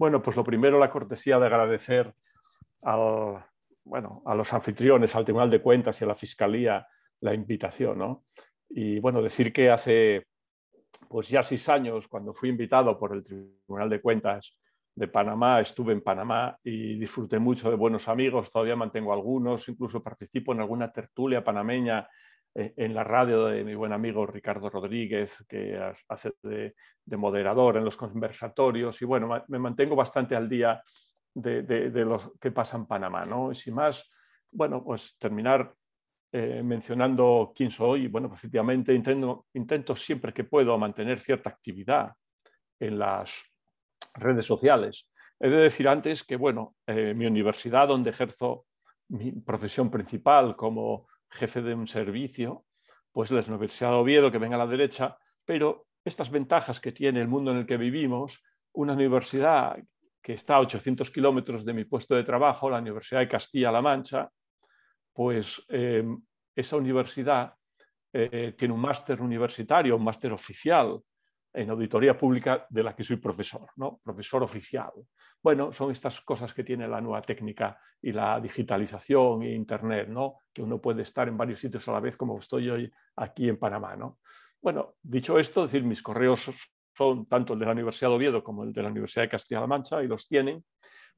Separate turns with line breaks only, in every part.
Bueno, pues lo primero, la cortesía de agradecer bueno, a los anfitriones, al Tribunal de Cuentas y a la Fiscalía la invitación. Y bueno, decir que hace pues ya seis años, cuando fui invitado por el Tribunal de Cuentas de Panamá, estuve en Panamá y disfruté mucho de buenos amigos, todavía mantengo algunos, incluso participo en alguna tertulia panameña eh, en la radio de mi buen amigo Ricardo Rodríguez, que hace de, moderador en los conversatorios. Y bueno, me mantengo bastante al día de, de, los que pasa en Panamá. ¿no? Y sin más, bueno, pues terminar eh, mencionando quién soy. Bueno, pues efectivamente intento, intento siempre que puedo mantener cierta actividad en las redes sociales. He de decir antes que, bueno, eh, mi universidad donde ejerzo mi profesión principal como jefe de un servicio, pues la Universidad de Oviedo que venga a la derecha, pero estas ventajas que tiene el mundo en el que vivimos, una universidad que está a 800 kilómetros de mi puesto de trabajo, la Universidad de Castilla-La Mancha, pues em, esa universidad eh, tiene un máster universitario, un máster oficial, en auditoría pública de la que soy profesor, ¿no? profesor oficial. Bueno, son estas cosas que tiene la nueva técnica y la digitalización e Internet, ¿no? que uno puede estar en varios sitios a la vez, como estoy hoy aquí en Panamá. ¿no? Bueno, dicho esto, decir, mis correos son tanto el de la Universidad de Oviedo como el de la Universidad de Castilla-La Mancha y los tienen,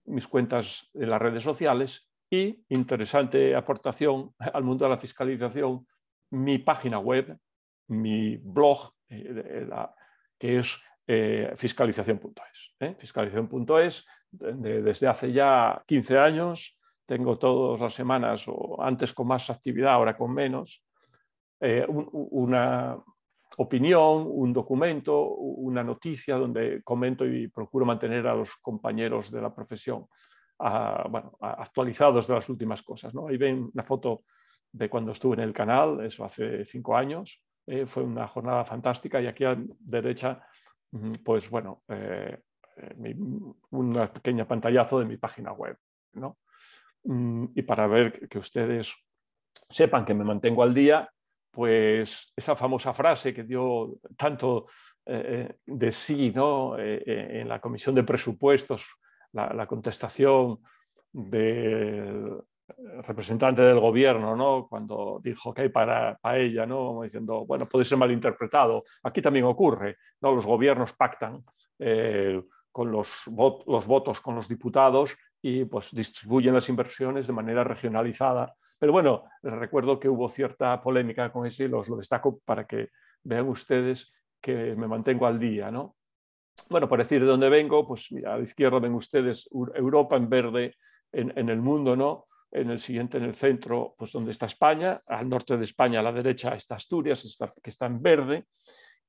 mis cuentas de las redes sociales y, interesante aportación al mundo de la fiscalización, mi página web, mi blog, eh, la, que es fiscalización.es. Eh, fiscalización.es, ¿eh? desde hace ya 15 años, tengo todas las semanas, o antes con más actividad, ahora con menos, eh, una opinión, un documento, una noticia donde comento y procuro mantener a los compañeros de la profesión actualizados de las últimas cosas. Ahí ven una foto de cuando estuve en el canal, eso hace cinco años, eh, fue una jornada fantástica y aquí a derecha, mm, pues bueno, eh, eh, un pequeño pantallazo de mi página web, mm, Y para ver que ustedes sepan que me mantengo al día, pues esa famosa frase que dio tanto de sí ¿no? en la comisión de presupuestos, la contestación de, representante del gobierno, ¿no? Cuando dijo que hay para, ella, ¿no? diciendo, bueno, puede ser malinterpretado. Aquí también ocurre, ¿no? Los gobiernos pactan eh, con los, votos con los diputados y pues distribuyen las inversiones de manera regionalizada. Pero bueno, les recuerdo que hubo cierta polémica con eso y los lo destaco para que vean ustedes que me mantengo al día, ¿no? Bueno, para decir de dónde vengo, pues mira, a la izquierda ven ustedes Europa en verde en, en el mundo, ¿no? en el siguiente en el centro, pues donde está España, al norte de España a la derecha está Asturias, que está en verde,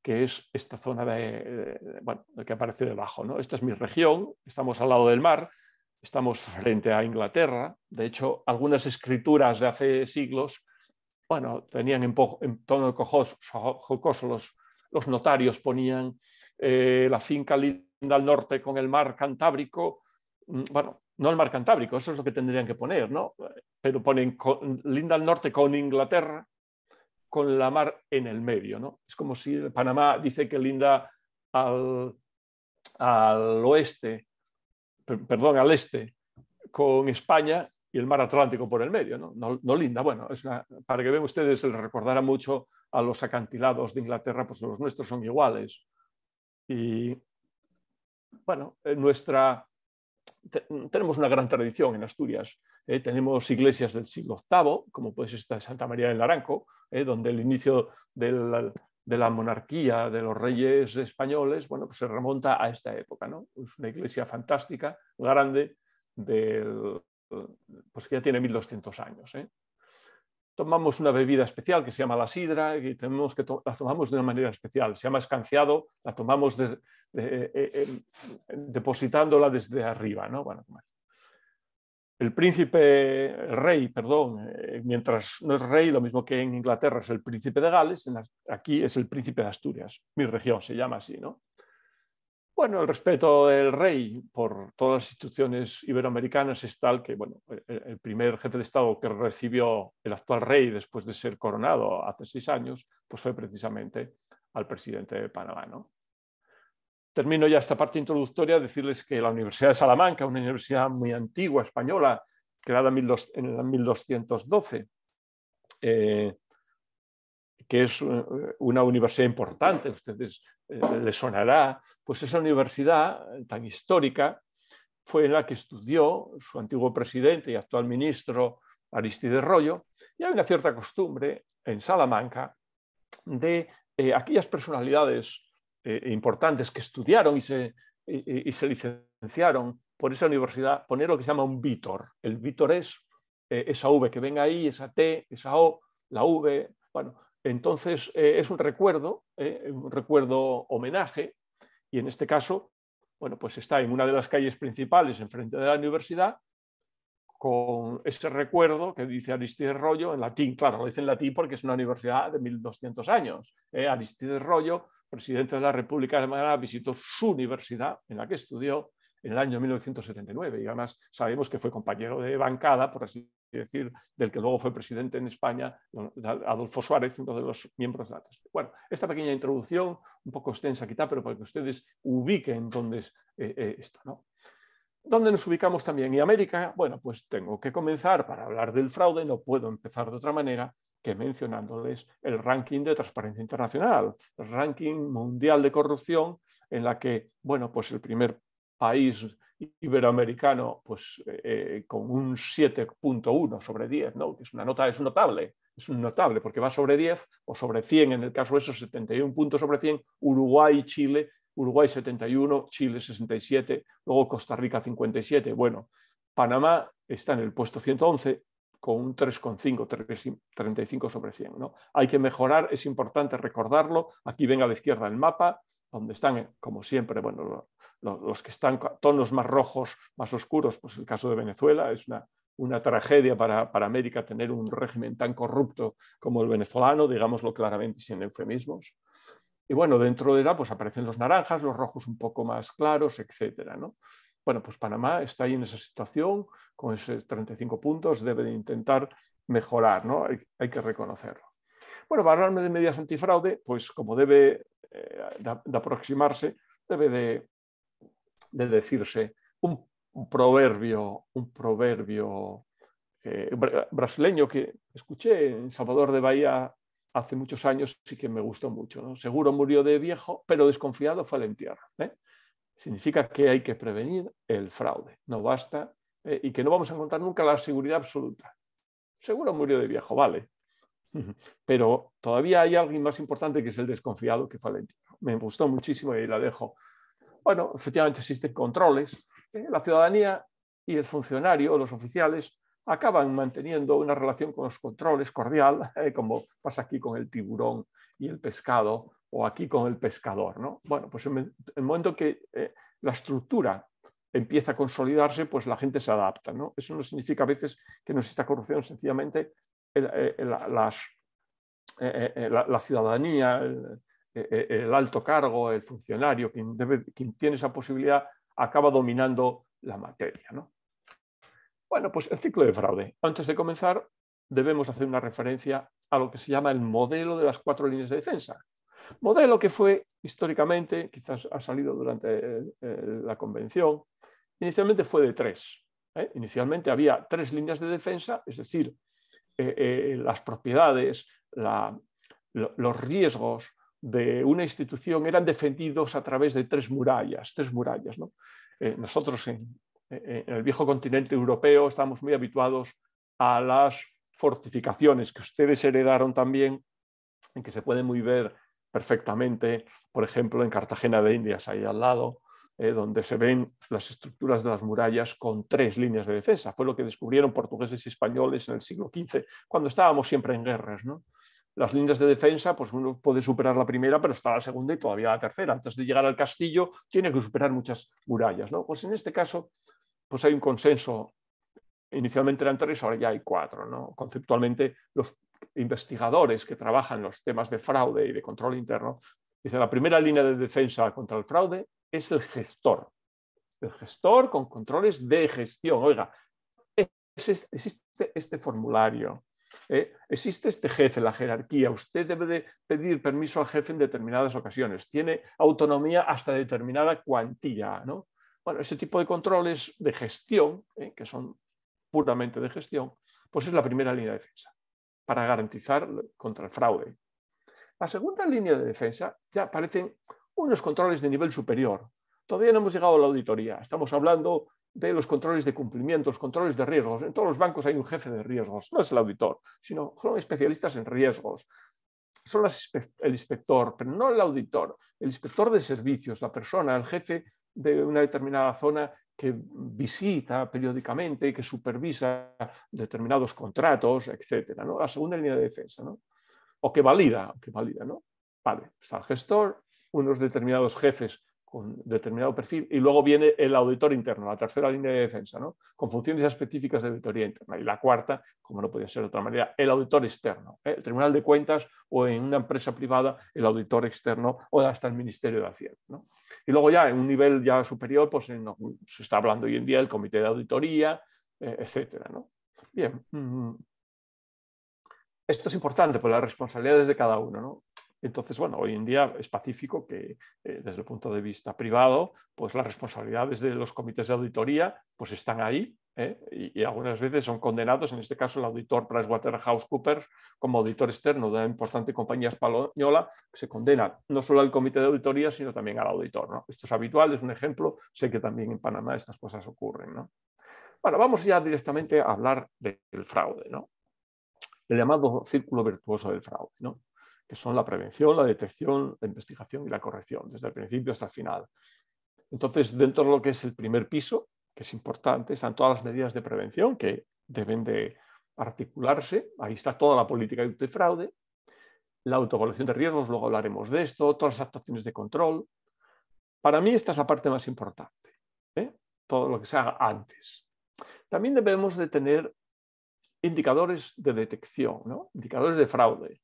que es esta zona de, bueno, que aparece debajo. ¿no? Esta es mi región, estamos al lado del mar, estamos frente a Inglaterra, de hecho algunas escrituras de hace siglos, bueno, tenían en, tono cojoso, jocoso los, los, notarios, ponían eh, la finca linda al norte con el mar Cantábrico, mm, bueno, no el mar Cantábrico, eso es lo que tendrían que poner, ¿no? Pero ponen linda al norte con Inglaterra, con la mar en el medio, ¿no? Es como si Panamá dice que linda al, oeste, perdón, al este, con España y el mar Atlántico por el medio, ¿no? No, linda, bueno, es para que vean ustedes, se les recordará mucho a los acantilados de Inglaterra, pues los nuestros son iguales. Y, bueno, eh, nuestra Mm, tenemos una gran tradición en Asturias. Eh, tenemos iglesias del siglo VIII, como puede ser esta de Santa María del Naranco, eh, donde el inicio de la monarquía de los reyes españoles bueno, pues se remonta a esta época. ¿no? Es una iglesia fantástica, grande, del, pues que ya tiene 1200 años. ¿eh? tomamos una bebida especial que se llama la sidra y tenemos que la tomamos de una manera especial. Se llama escanciado, la tomamos eh, eh, em, depositándola desde arriba. ¿no? el príncipe, rey, perdón, eh, mientras no es rey, lo mismo que en Inglaterra es el príncipe de Gales, aquí es el príncipe de Asturias, mi región se llama así, ¿no? Bueno, el respeto del rey por todas las instituciones iberoamericanas es tal que, bueno, e, e, el primer jefe de Estado que recibió el actual rey después de ser coronado hace seis años, pues fue precisamente al presidente de Panamá. ¿no? Termino ya esta parte introductoria decirles que la Universidad de Salamanca, una universidad muy antigua española, creada en 1212, eh, que es eh, una universidad importante, a ustedes eh, les sonará, pues esa universidad eh, tan histórica fue en la que estudió su antiguo presidente y actual ministro Aristides Rollo, y hay una cierta costumbre en Salamanca de eh, aquellas personalidades eh, importantes que estudiaron y se, licenciaron por esa universidad, poner lo que se llama un vítor. El vitor es esa V que venga ahí, esa T, esa O, la V. Bueno, entonces es un recuerdo, un recuerdo homenaje y en este caso, bueno, pues está en una de las calles principales enfrente de la universidad con ese recuerdo que dice Aristides Rollo en latín, claro, lo dice en latín porque es una universidad de 1200 años. Eh, Aristides Rollo, presidente de la República de Alemana, visitó su universidad en la que estudió en el año 1979 y además sabemos que fue compañero de bancada, por así decir, del que luego fue presidente en España, Adolfo Suárez, uno de los miembros de la Bueno, esta pequeña introducción, un poco extensa quizá, pero para que ustedes ubiquen dónde eh, eh, está. ¿no? ¿Dónde nos ubicamos también? Y América, bueno, pues tengo que comenzar para hablar del fraude, no puedo empezar de otra manera que mencionándoles el ranking de transparencia internacional, el ranking mundial de corrupción, en la que, bueno, pues el primer país iberoamericano, pues eh, eh, con un 7.1 sobre 10, ¿no? es una nota, es notable, es notable, porque va sobre 10 o sobre 100, en el caso de esos 71 puntos sobre 100, Uruguay Chile, Uruguay 71, Chile 67, luego Costa Rica 57. Bueno, Panamá está en el puesto 111 con un 3,5, 35 sobre 100. ¿no? Hay que mejorar, es importante recordarlo. Aquí ven a la izquierda el mapa, donde están, eh, como siempre, bueno, los, que están con tonos más rojos, más oscuros, pues el caso de Venezuela es una, una tragedia para, América tener un régimen tan corrupto como el venezolano, digámoslo claramente sin eufemismos. Y bueno, dentro de la, pues aparecen los naranjas, los rojos un poco más claros, etcétera, ¿no? Bueno, pues Panamá está ahí en esa situación, con esos 35 puntos, debe intentar mejorar, ¿no? hay que reconocerlo. Bueno, hablarme de medidas antifraude, pues como debe eh, de, aproximarse, debe de, decirse un, proverbio, un proverbio eh, brasileño que escuché en Salvador de Bahía hace muchos años y que me gustó mucho. Seguro murió de viejo, pero desconfiado fue al entierro. ¿eh? Significa que hay que prevenir el fraude. No basta y que no vamos a encontrar nunca la seguridad absoluta. Seguro murió de viejo, vale, pero todavía hay alguien más importante que es el desconfiado que Valentino. Me gustó muchísimo y la dejo. Bueno, efectivamente existen controles. ¿eh? La ciudadanía y el funcionario, los oficiales, acaban manteniendo una relación con los controles cordial, ¿eh? como pasa aquí con el tiburón y el pescado, o aquí con el pescador. ¿no? Bueno, pues en el momento que eh, la estructura empieza a consolidarse, pues la gente se adapta. ¿no? Eso no significa a veces que no exista corrupción, sencillamente eh, eh, la, las, eh, la, ciudadanía, el, alto cargo, el funcionario, quien, tiene esa posibilidad, acaba dominando la materia. Bueno, pues el ciclo de fraude. Antes de comenzar, debemos hacer una referencia a lo que se llama el modelo de las cuatro líneas de defensa. Modelo que fue históricamente, quizás ha salido durante la convención, inicialmente fue de tres. Inicialmente había tres líneas de defensa, es decir, eh, eh, las propiedades, los riesgos de una institución eran defendidos a través de tres murallas. Tres murallas eh, nosotros en, el viejo continente europeo estamos muy habituados a las fortificaciones que ustedes heredaron también, en que se pueden muy ver perfectamente, por ejemplo, en Cartagena de Indias, ahí al lado, eh, donde se ven las estructuras de las murallas con tres líneas de defensa. Fue lo que descubrieron portugueses y españoles en el siglo XV, cuando estábamos siempre en guerras. ¿no? Las líneas de defensa, pues uno puede superar la primera, pero está la segunda y todavía la tercera. Antes de llegar al castillo, tiene que superar muchas murallas. ¿no? Pues en este caso, pues hay un consenso. Inicialmente eran tres, ahora ya hay cuatro. ¿no? Conceptualmente, los investigadores que trabajan los temas de fraude y de control interno, dice la primera línea de defensa contra el fraude es el gestor. El gestor con controles de gestión. Oiga, este, existe este, formulario, eh, existe este jefe, la jerarquía. Usted debe pedir permiso al jefe en determinadas ocasiones. Tiene autonomía hasta determinada cuantía. ¿no? Bueno, ese tipo de controles de gestión, eh, que son puramente de gestión, pues es la primera línea de defensa para garantizar contra el fraude. La segunda línea de defensa ya parecen unos controles de nivel superior. Todavía no hemos llegado a la auditoría. Estamos hablando de los controles de cumplimiento, los controles de riesgos. En todos los bancos hay un jefe de riesgos. No es el auditor, sino son especialistas en riesgos. Son las, el inspector, pero no el auditor. El inspector de servicios, la persona, el jefe de una determinada zona que visita periódicamente y que supervisa determinados contratos, etc. ¿no? La segunda línea de defensa. ¿no? O que valida, que valida, ¿no? Vale, está el gestor, unos determinados jefes con determinado perfil, y luego viene el auditor interno, la tercera línea de defensa, ¿no? con funciones específicas de auditoría interna. Y la cuarta, como no podía ser de otra manera, el auditor externo, ¿eh? el Tribunal de Cuentas o en una empresa privada, el auditor externo o hasta el Ministerio de Hacienda. ¿no? Y luego ya en un nivel ya superior, pues se está hablando hoy en día del Comité de Auditoría, eh, etcétera, ¿no? Bien. Mm, esto es importante por las responsabilidades de cada uno. ¿no? Entonces, bueno, hoy en día es pacífico que eh, desde el punto de vista privado, pues las responsabilidades de los comités de auditoría pues están ahí ¿eh? y, algunas veces son condenados, en este caso el auditor PricewaterhouseCoopers como auditor externo de una importante compañía española, se condena no solo al comité de auditoría, sino también al auditor. ¿no? Esto es habitual, es un ejemplo, sé que también en Panamá estas cosas ocurren. ¿no? Bueno, vamos ya directamente a hablar del fraude, ¿no? el llamado círculo virtuoso del fraude. ¿no? que son la prevención, la detección, la investigación y la corrección, desde el principio hasta el final. Entonces, dentro de lo que es el primer piso, que es importante, están todas las medidas de prevención que deben de articularse. Ahí está toda la política de fraude, la autoevaluación de riesgos, luego hablaremos de esto, todas las actuaciones de control. Para mí esta es la parte más importante, ¿eh? todo lo que se haga antes. También debemos de tener indicadores de detección, indicadores de fraude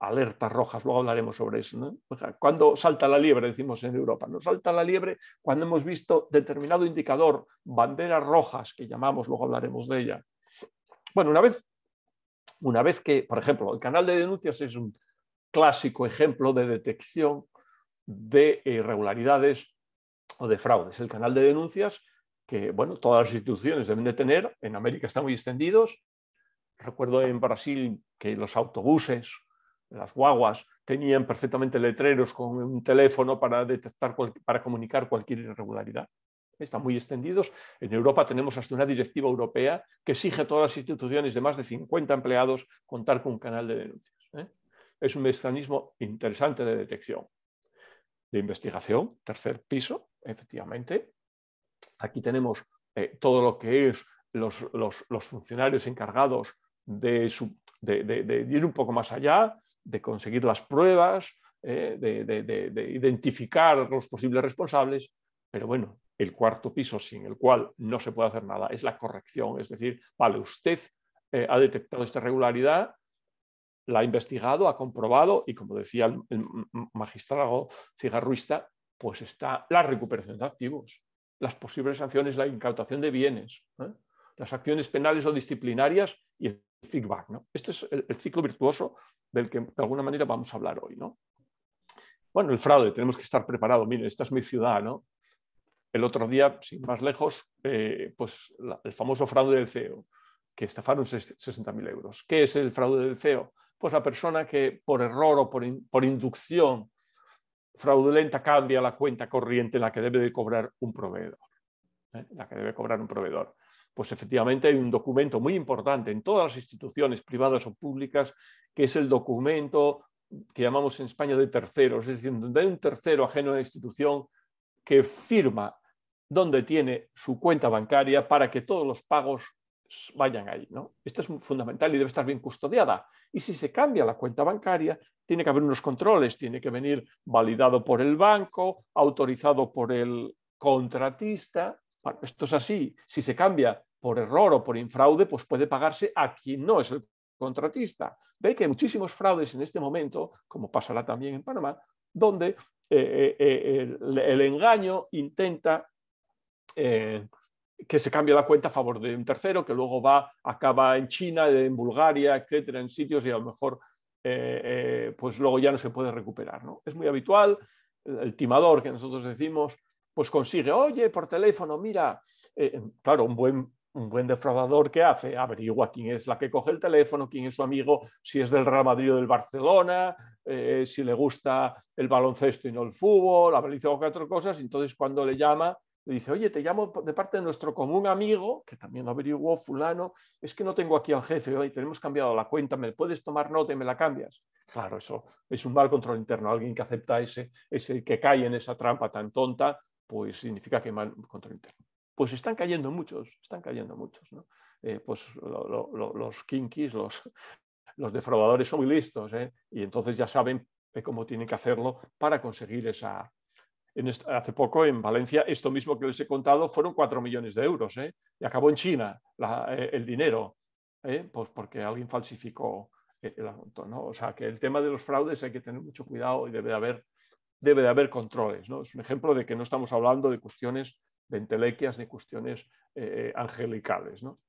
alertas rojas, luego hablaremos sobre eso. Cuando salta la liebre, decimos en Europa, No salta la liebre cuando hemos visto determinado indicador, banderas rojas, que llamamos, luego hablaremos de ella. Bueno, una vez, una vez que, por ejemplo, el canal de denuncias es un clásico ejemplo de detección de irregularidades o de fraudes. El canal de denuncias que bueno, todas las instituciones deben de tener, en América están muy extendidos. Recuerdo en Brasil que los autobuses las guaguas tenían perfectamente letreros con un teléfono para detectar, para comunicar cualquier irregularidad. Están muy extendidos. En Europa tenemos hasta una directiva europea que exige a todas las instituciones de más de 50 empleados contar con un canal de denuncias. ¿eh? Es un mecanismo interesante de detección. De investigación, tercer piso, efectivamente. Aquí tenemos eh, todo lo que es los, los, funcionarios encargados de, de ir un poco más allá, de conseguir las pruebas, eh, de, identificar los posibles responsables, pero bueno, el cuarto piso sin el cual no se puede hacer nada es la corrección, es decir, vale, usted eh, ha detectado esta irregularidad, la ha investigado, ha comprobado y como decía el, magistrado cigarruista, pues está la recuperación de activos, las posibles sanciones, la incautación de bienes. ¿eh? las acciones penales o disciplinarias y el feedback. ¿no? Este es el, ciclo virtuoso del que de alguna manera vamos a hablar hoy. Bueno, el fraude, tenemos que estar preparados. Miren, esta es mi ciudad. El otro día, sin más lejos, eh, pues el famoso fraude del CEO, que estafaron 60.000 euros. ¿Qué es el fraude del CEO? Pues la persona que por error o por, inducción fraudulenta cambia la cuenta corriente la que debe de cobrar un proveedor. ¿eh? La que debe cobrar un proveedor pues efectivamente hay un documento muy importante en todas las instituciones privadas o públicas, que es el documento que llamamos en España de terceros, es decir, donde hay un tercero ajeno a la institución que firma donde tiene su cuenta bancaria para que todos los pagos vayan ahí. ¿no? Esto es fundamental y debe estar bien custodiada. Y si se cambia la cuenta bancaria, tiene que haber unos controles, tiene que venir validado por el banco, autorizado por el contratista. esto es así. Si se cambia por error o por infraude, pues puede pagarse a quien no es el contratista. Ve que hay muchísimos fraudes en este momento, como pasará también en Panamá, donde eh, eh, eh, el, engaño intenta que se cambie la cuenta a favor de un tercero, que luego va, acaba en China, en Bulgaria, etcétera, en sitios y a lo mejor pues luego ya no se puede recuperar. ¿no? Es muy habitual, el, timador que nosotros decimos, pues consigue, oye, por teléfono, mira, claro, un buen un buen defraudador que hace, averigua quién es la que coge el teléfono, quién es su amigo, si es del Real Madrid o del Barcelona, eh, si le gusta el baloncesto y no el fútbol, la baliza o cuatro cosas. Entonces, cuando le llama, le dice, oye, te llamo de parte de nuestro común amigo, que también lo averiguó fulano, es que no tengo aquí al jefe, hoy tenemos cambiado la cuenta, ¿me puedes tomar nota y me la cambias? Claro, eso es un mal control interno. Alguien que acepta ese, ese que cae en esa trampa tan tonta, pues significa que mal control interno pues están cayendo muchos, están cayendo muchos. Eh, pues los kinkies, los, los defraudadores son muy listos ¿eh? y entonces ya saben eh, cómo tienen que hacerlo para conseguir esa... hace poco en Valencia, esto mismo que les he contado, fueron 4 millones de euros y acabó en China el dinero, pues porque alguien falsificó el asunto. O sea que el tema de los fraudes hay que tener mucho cuidado y debe de haber, debe de haber controles. ¿no? Es un ejemplo de que no estamos hablando de cuestiones de entelequias ni cuestiones eh, angelicales. ¿no?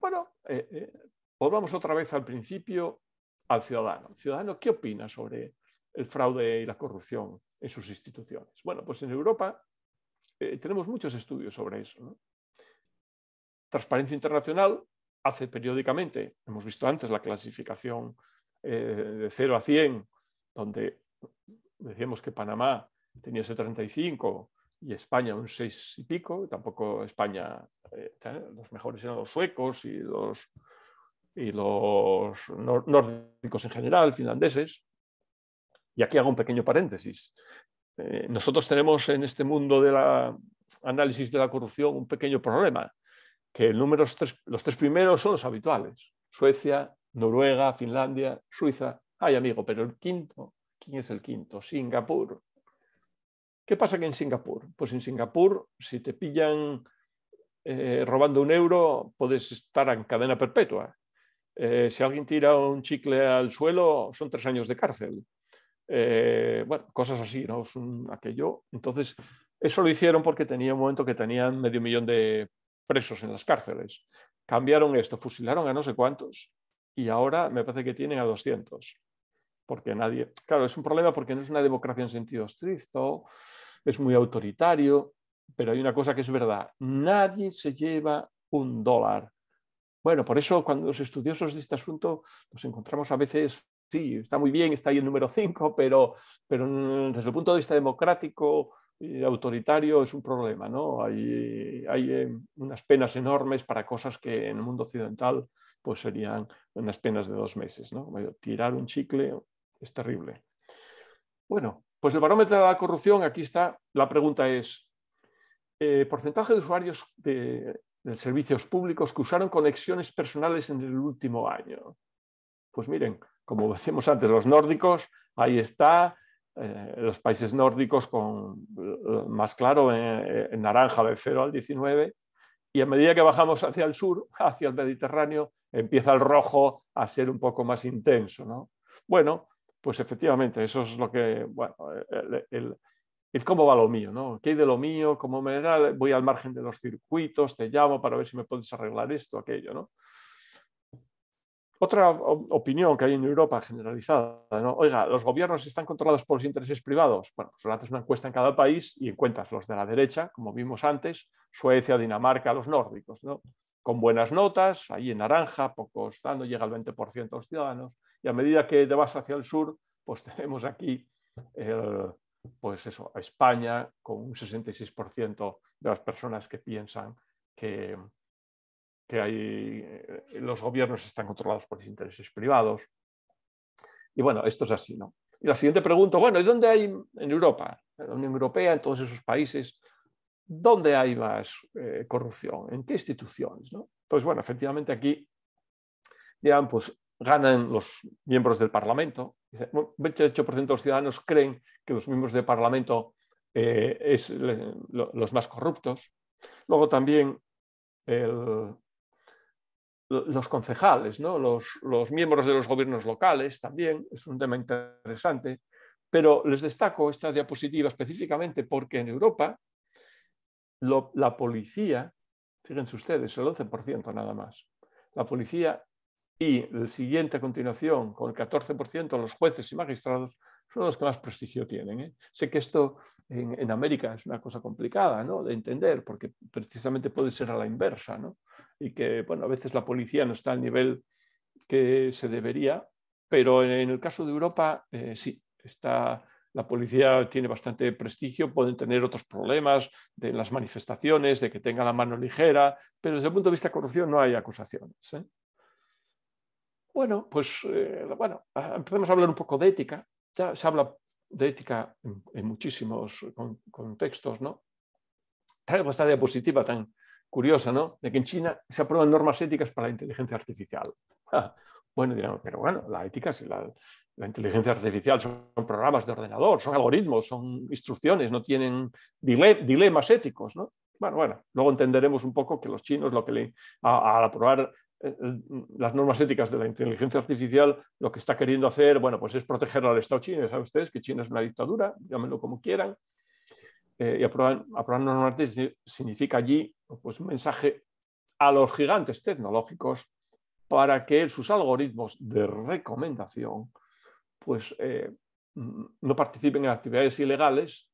Bueno, eh, eh, volvamos otra vez al principio, al ciudadano. ciudadano, ¿qué opina sobre el fraude y la corrupción en sus instituciones? Bueno, pues en Europa tenemos muchos estudios sobre eso. Transparencia Internacional hace periódicamente, hemos visto antes la clasificación de 0 a 100, donde decíamos que Panamá tenía ese 35, y España un seis y pico, tampoco España, eh, los mejores eran los suecos y los, y los nórdicos en general, finlandeses. Y aquí hago un pequeño paréntesis. Eh, nosotros tenemos en este mundo del análisis de la corrupción un pequeño problema, que el número los tres primeros son los habituales, Suecia, Noruega, Finlandia, Suiza. Ay, amigo, pero el quinto, ¿quién es el quinto? Singapur. ¿Qué pasa aquí en Singapur? Pues en Singapur, si te pillan eh, robando un euro, puedes estar en cadena perpetua. Eh, si alguien tira un chicle al suelo, son tres años de cárcel. Eh, bueno, cosas así, ¿no? Es un, aquello. Entonces, eso lo hicieron porque tenía un momento que tenían medio millón de presos en las cárceles. Cambiaron esto, fusilaron a no sé cuántos y ahora me parece que tienen a 200 porque nadie, claro, es un problema porque no es una democracia en sentido estricto, es muy autoritario, pero hay una cosa que es verdad, nadie se lleva un dólar. Bueno, por eso cuando los estudiosos de este asunto nos encontramos a veces, sí, está muy bien, está ahí el número 5, pero, pero desde el punto de vista democrático, y autoritario, es un problema, ¿no? Hay, hay eh, unas penas enormes para cosas que en el mundo occidental pues serían unas penas de dos meses, ¿no? Tirar un chicle, es terrible. Bueno, pues el barómetro de la corrupción, aquí está, la pregunta es, eh, porcentaje de usuarios de, servicios públicos que usaron conexiones personales en el último año. Pues miren, como decíamos antes, los nórdicos, ahí está, eh, los países nórdicos con eh, más claro en, naranja de 0 al 19, y a medida que bajamos hacia el sur, hacia el Mediterráneo, empieza el rojo a ser un poco más intenso. ¿no? Bueno, pues efectivamente, eso es lo que, bueno, el, cómo va lo mío, ¿no? ¿Qué hay de lo mío? ¿Cómo me Voy al margen de los circuitos, te llamo para ver si me puedes arreglar esto, aquello, ¿no? Otra opinión que hay en Europa generalizada, ¿no? Oiga, los gobiernos están controlados por los intereses privados. Bueno, pues haces una encuesta en cada país y encuentras los de la derecha, como vimos antes, Suecia, Dinamarca, los nórdicos, ¿no? Con buenas notas, ahí en naranja, poco estando llega el 20% de los ciudadanos. Y a medida que te vas hacia el sur, pues tenemos aquí pues eso, a España con un 66% de las personas que piensan que, hay, eh, los gobiernos están controlados por los intereses privados. Y bueno, esto es así, ¿no? Y la siguiente pregunta, bueno, ¿y dónde hay en Europa, en la Unión Europea, en todos esos países, dónde hay más eh, corrupción? ¿En qué instituciones? ¿no? Entonces, pues bueno, efectivamente aquí, ya pues ganan los miembros del Parlamento. El 28% de los ciudadanos creen que los miembros del Parlamento son eh, es los más corruptos. Luego también los concejales, los, miembros de los gobiernos locales también, es un tema interesante, pero les destaco esta diapositiva específicamente porque en Europa la policía, fíjense ustedes, el 11% nada más, la policía y el siguiente a continuación, con el 14%, los jueces y magistrados son los que más prestigio tienen. ¿eh? Sé que esto en, América es una cosa complicada de entender, porque precisamente puede ser a la inversa, y que bueno, a veces la policía no está al nivel que se debería, pero en el caso de Europa eh, sí, está, la policía tiene bastante prestigio, pueden tener otros problemas de las manifestaciones, de que tenga la mano ligera, pero desde el punto de vista de corrupción no hay acusaciones. ¿eh? Bueno, pues eh, bueno, ah, empecemos a hablar un poco de ética. Ya se habla de ética en, muchísimos contextos, ¿no? Traigo esta diapositiva tan curiosa, ¿no? De que en China se aprueban normas éticas para la inteligencia artificial. Ah, bueno, dirán, pero bueno, la ética la, inteligencia artificial, son programas de ordenador, son algoritmos, son instrucciones, no tienen dilemas éticos, ¿no? Bueno, bueno, luego entenderemos un poco que los chinos lo que le, al aprobar eh, eh, las normas éticas de la inteligencia artificial lo que está queriendo hacer, bueno, pues es proteger al Estado chino. Saben ustedes que China es una dictadura, llámenlo como quieran. Eh, y aprobar, aprobar normas significa allí pues, un mensaje a los gigantes tecnológicos para que sus algoritmos de recomendación pues, mm, no participen en actividades ilegales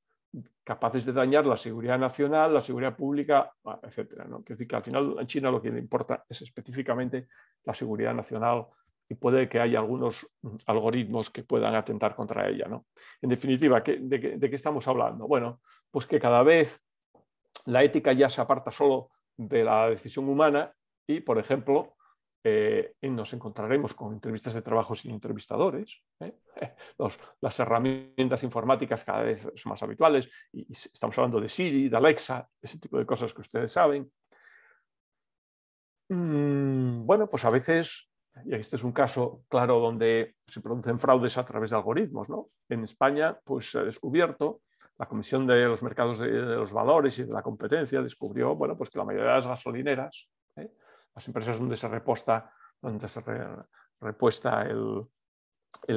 capaces de dañar la seguridad nacional, la seguridad pública, ah, etc. decir, que al final en China lo que le importa es específicamente la seguridad nacional y puede que haya algunos mm, algoritmos que puedan atentar contra ella. ¿no? En definitiva, de, qué estamos hablando? Bueno, pues que cada vez la ética ya se aparta solo de la decisión humana y, por ejemplo, eh, nos encontraremos con entrevistas de trabajo sin entrevistadores. ¿eh? las herramientas informáticas cada vez son más habituales y, estamos hablando de Siri, de Alexa, ese tipo de cosas que ustedes saben. Mm, bueno, pues a veces y este es un caso claro donde se producen fraudes a través de algoritmos. ¿no? En España pues, se ha descubierto, la Comisión de los Mercados de, los Valores y de la Competencia descubrió bueno, pues, que la mayoría de las gasolineras ¿eh? las empresas donde se reposta, donde se repuesta el,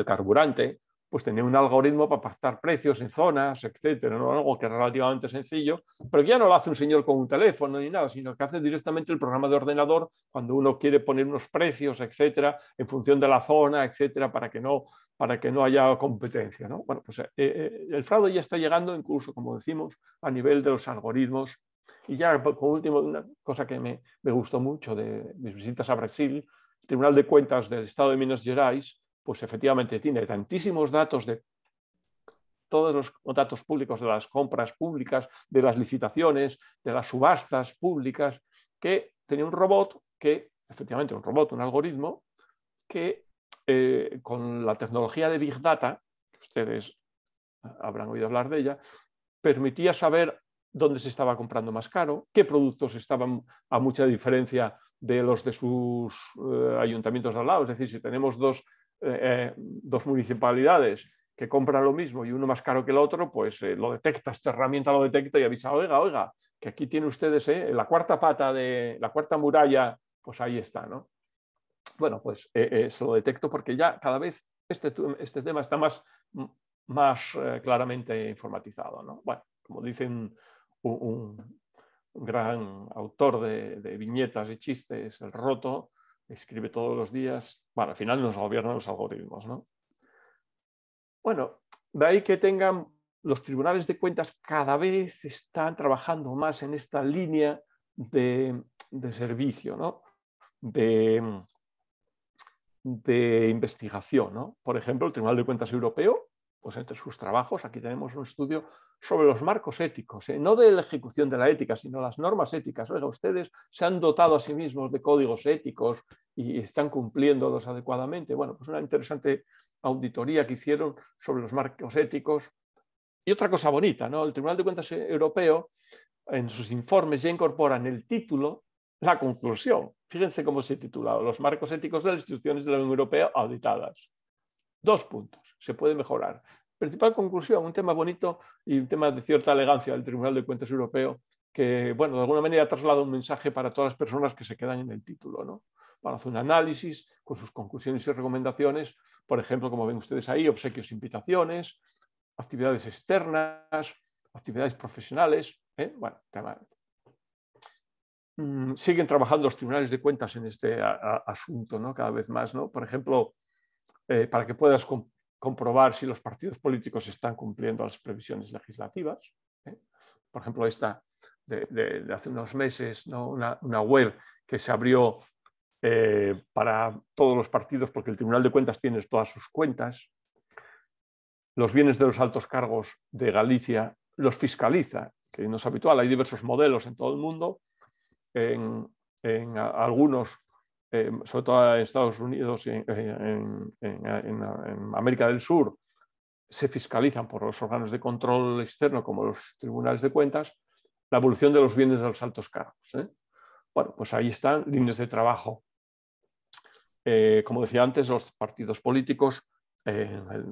carburante, pues tenía un algoritmo para pactar precios en zonas, etcétera, algo que es relativamente sencillo, pero ya no lo hace un señor con un teléfono ni nada, sino que hace directamente el programa de ordenador cuando uno quiere poner unos precios, etcétera, en función de la zona, etcétera, para que no, para que no haya competencia. Bueno, pues eh, eh, el fraude ya está llegando incluso, como decimos, a nivel de los algoritmos y ya, por, último, una cosa que me, gustó mucho de mis visitas a Brasil, el Tribunal de Cuentas del Estado de Minas Gerais, pues efectivamente tiene tantísimos datos de todos los datos públicos de las compras públicas, de las licitaciones, de las subastas públicas, que tenía un robot que, efectivamente, un robot, un algoritmo, que eh, con la tecnología de Big Data, que ustedes habrán oído hablar de ella, permitía saber dónde se estaba comprando más caro, qué productos estaban a mucha diferencia de los de sus eh, ayuntamientos de al lado. Es decir, si tenemos eh, eh, dos, municipalidades que compran lo mismo y uno más caro que el otro, pues lo detecta, esta herramienta lo detecta y avisa, oiga, oiga, que aquí tiene ustedes la cuarta pata de la cuarta muralla, pues ahí está, ¿no? Bueno, pues eso lo detecto porque ya cada vez este, este tema está más, más claramente informatizado, ¿no? Bueno, como dicen un, gran autor de, viñetas y chistes, el roto, escribe todos los días. Bueno, al final nos gobiernan los algoritmos, ¿no? Bueno, de ahí que tengan los tribunales de cuentas cada vez están trabajando más en esta línea de, servicio, ¿no? De, de investigación, ¿no? Por ejemplo, el Tribunal de Cuentas Europeo pues entre sus trabajos, aquí tenemos un estudio sobre los marcos éticos, ¿eh? no de la ejecución de la ética, sino las normas éticas. Oiga, ustedes se han dotado a sí mismos de códigos éticos y están cumpliéndolos adecuadamente. Bueno, pues una interesante auditoría que hicieron sobre los marcos éticos. Y otra cosa bonita, ¿no? El Tribunal de Cuentas Europeo en sus informes ya en el título, la conclusión. Fíjense cómo se titulado, Los marcos éticos de las instituciones de la Unión Europea auditadas. Dos puntos, se puede mejorar. Principal conclusión, un tema bonito y un tema de cierta elegancia del Tribunal de Cuentas Europeo, que, bueno, de alguna manera ha trasladado un mensaje para todas las personas que se quedan en el título, ¿no? Para hacer un análisis con sus conclusiones y recomendaciones, por ejemplo, como ven ustedes ahí, obsequios, e invitaciones, actividades externas, actividades profesionales, ¿eh? bueno, mm, siguen trabajando los tribunales de cuentas en este asunto, ¿no? Cada vez más, ¿no? Por ejemplo, eh, para que puedas comprobar si los partidos políticos están cumpliendo las previsiones legislativas. ¿eh? Por ejemplo, esta de, hace unos meses, ¿no? una, web que se abrió eh, para todos los partidos, porque el Tribunal de Cuentas tiene todas sus cuentas. Los bienes de los altos cargos de Galicia los fiscaliza, que no es habitual. Hay diversos modelos en todo el mundo. En, en algunos eh, sobre todo en Estados Unidos y en, América del Sur, se fiscalizan por los órganos de control externo como los tribunales de cuentas la evolución de los bienes de los altos cargos. ¿eh? Bueno, pues ahí están líneas de trabajo. Eh, como decía antes, los partidos políticos,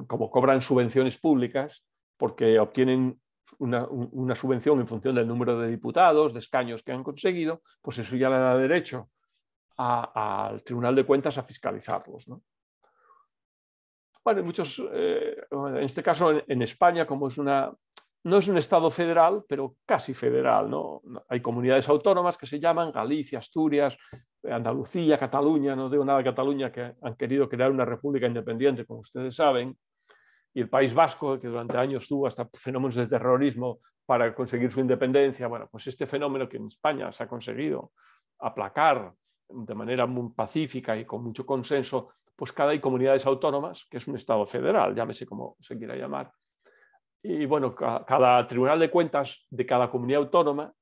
como cobran subvenciones públicas, porque obtienen una subvención en función del número de diputados, de escaños que han conseguido, pues eso ya le da derecho al Tribunal de Cuentas a fiscalizarlos. Bueno, muchos, eh, en este caso en, España, como es una, no es un Estado federal, pero casi federal, ¿no? hay comunidades autónomas que se llaman Galicia, Asturias, Andalucía, Cataluña, no digo nada de Cataluña, que han querido crear una república independiente, como ustedes saben, y el País Vasco, que durante años tuvo hasta fenómenos de terrorismo para conseguir su independencia, bueno, pues este fenómeno que en España se ha conseguido aplacar de manera muy pacífica y con mucho consenso, pues cada hay comunidades autónomas, que es un Estado federal, llámese como se quiera llamar. Y bueno, cada tribunal de cuentas de cada comunidad autónoma,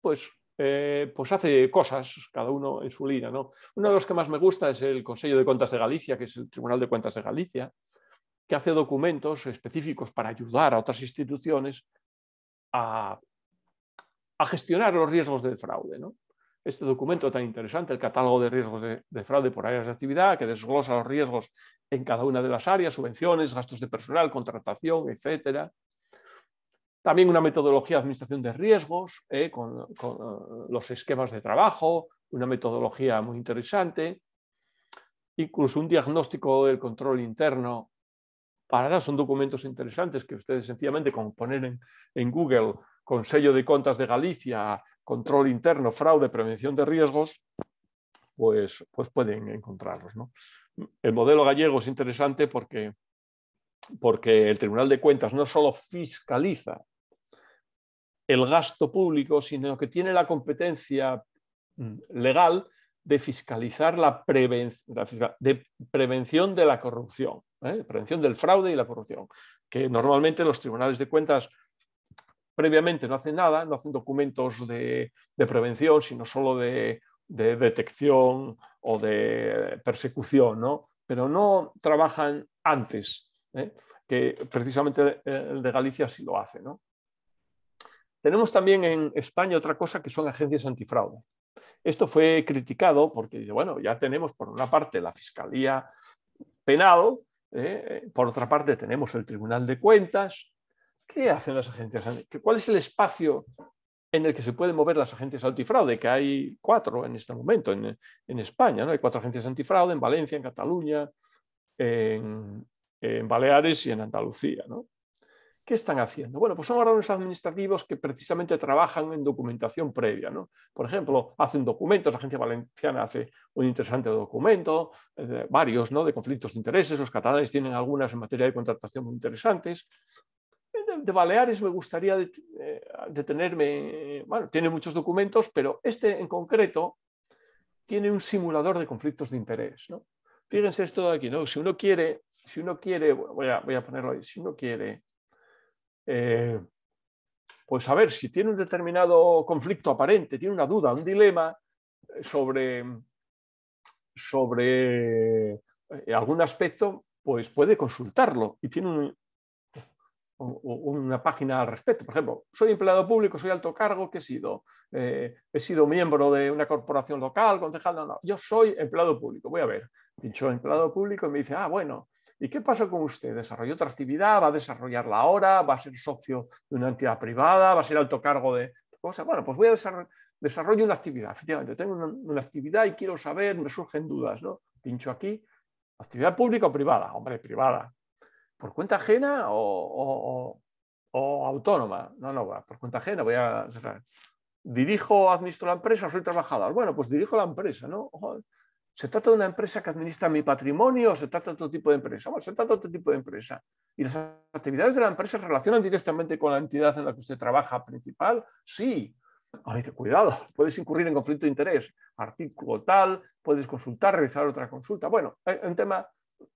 pues, eh, pues hace cosas, cada uno en su línea. ¿no? Uno de los que más me gusta es el Consejo de Cuentas de Galicia, que es el Tribunal de Cuentas de Galicia, que hace documentos específicos para ayudar a otras instituciones a, a gestionar los riesgos del fraude. ¿no? este documento tan interesante, el catálogo de riesgos de, fraude por áreas de actividad, que desglosa los riesgos en cada una de las áreas, subvenciones, gastos de personal, contratación, etc. También una metodología de administración de riesgos, eh, con, eh, los esquemas de trabajo, una metodología muy interesante, incluso un diagnóstico del control interno. Para nada, son documentos interesantes que ustedes sencillamente con poner en, en Google Consejo de Contas de Galicia, Control Interno, Fraude, Prevención de Riesgos, pues, pues pueden encontrarlos. El modelo gallego es interesante porque, porque el Tribunal de Cuentas no solo fiscaliza el gasto público, sino que tiene la competencia mm. legal de fiscalizar la, de prevención de la corrupción, ¿eh? prevención del fraude y la corrupción, que normalmente los tribunales de cuentas previamente no hacen nada, no hacen documentos de, prevención, sino solo de, detección o de persecución, ¿no? pero no trabajan antes, ¿eh? que precisamente el de Galicia sí lo hace. ¿no? Tenemos también en España otra cosa que son agencias antifraude. Esto fue criticado porque, bueno, ya tenemos por una parte la Fiscalía Penal, ¿eh? por otra parte tenemos el Tribunal de Cuentas, ¿Qué hacen las agencias? ¿Cuál es el espacio en el que se pueden mover las agencias antifraude? Que hay cuatro en este momento en, España. ¿no? Hay cuatro agencias antifraude en Valencia, en Cataluña, en, Baleares y en Andalucía. ¿no? ¿Qué están haciendo? Bueno, pues son órganos administrativos que precisamente trabajan en documentación previa. Por ejemplo, hacen documentos, la agencia valenciana hace un interesante documento, eh, varios ¿no? de conflictos de intereses, los catalanes tienen algunas en materia de contratación muy interesantes, de Baleares me gustaría eh, detenerme, bueno, tiene muchos documentos, pero este en concreto tiene un simulador de conflictos de interés. Fíjense esto de aquí, ¿no? si uno quiere, si uno quiere voy, a, ponerlo ahí, si uno quiere, eh, pues a ver, si tiene un determinado conflicto aparente, tiene una duda, un dilema eh, sobre, sobre algún aspecto, pues puede consultarlo y tiene un, una página al respecto. Por ejemplo, soy empleado público, soy alto cargo, ¿qué he sido? Eh, he sido miembro de una corporación local, concejal, no, no, yo soy empleado público. Voy a ver, pincho empleado público y me dice, ah, bueno, ¿Y qué pasó con usted? ¿Desarrolló otra actividad? ¿Va a desarrollarla ahora? ¿Va a ser socio de una entidad privada? ¿Va a ser alto cargo de cosas? Bueno, pues voy a desarrollar desarrollo una actividad. Efectivamente, tengo una, actividad y quiero saber, me surgen dudas, ¿no? Pincho aquí, actividad pública o privada. Hombre, privada por cuenta ajena o, autónoma. No, no, por cuenta ajena voy a... Dirijo, o administro la empresa, o soy trabajador. Bueno, pues dirijo la empresa, ¿no? ¿Se trata de una empresa que administra mi patrimonio o se trata de otro tipo de empresa? Bueno, se trata de otro tipo de empresa. ¿Y las actividades de la empresa se relacionan directamente con la entidad en la que usted trabaja principal? Sí. Ay, cuidado, puedes incurrir en conflicto de interés. Artículo tal, puedes consultar, realizar otra consulta. Bueno, eh, un tema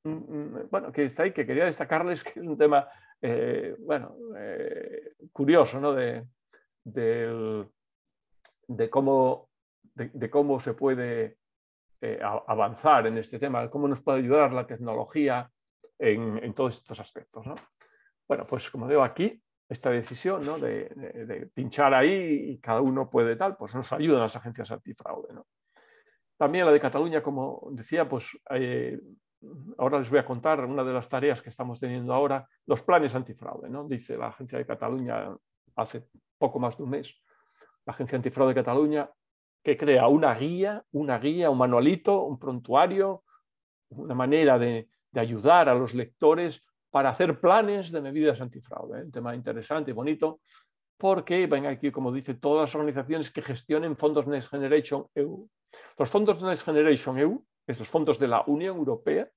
Mm, mm, bueno, que está que quería destacarles, que es un tema, eh, bueno, eh, curioso, ¿no? De, de, cómo, de, cómo se puede eh, avanzar en este tema, cómo nos puede ayudar la tecnología en, todos estos aspectos, ¿no? Bueno, pues como veo aquí, esta decisión ¿no? de, pinchar ahí y cada uno puede tal, pues nos ayudan las agencias antifraude, ¿no? También la de Cataluña, como decía, pues ahora les voy a contar una de las tareas que estamos teniendo ahora, los planes antifraude, ¿no? dice la Agencia de Cataluña hace poco más de un mes, la Agencia Antifraude de Cataluña, que crea una guía, una guía, un manualito, un prontuario, una manera de, ayudar a los lectores para hacer planes de medidas antifraude. ¿eh? Un tema interesante y bonito, porque ven aquí, como dice, todas las organizaciones que gestionen fondos Next Generation EU. Los fondos Next Generation EU estos fondos de la Unión Europea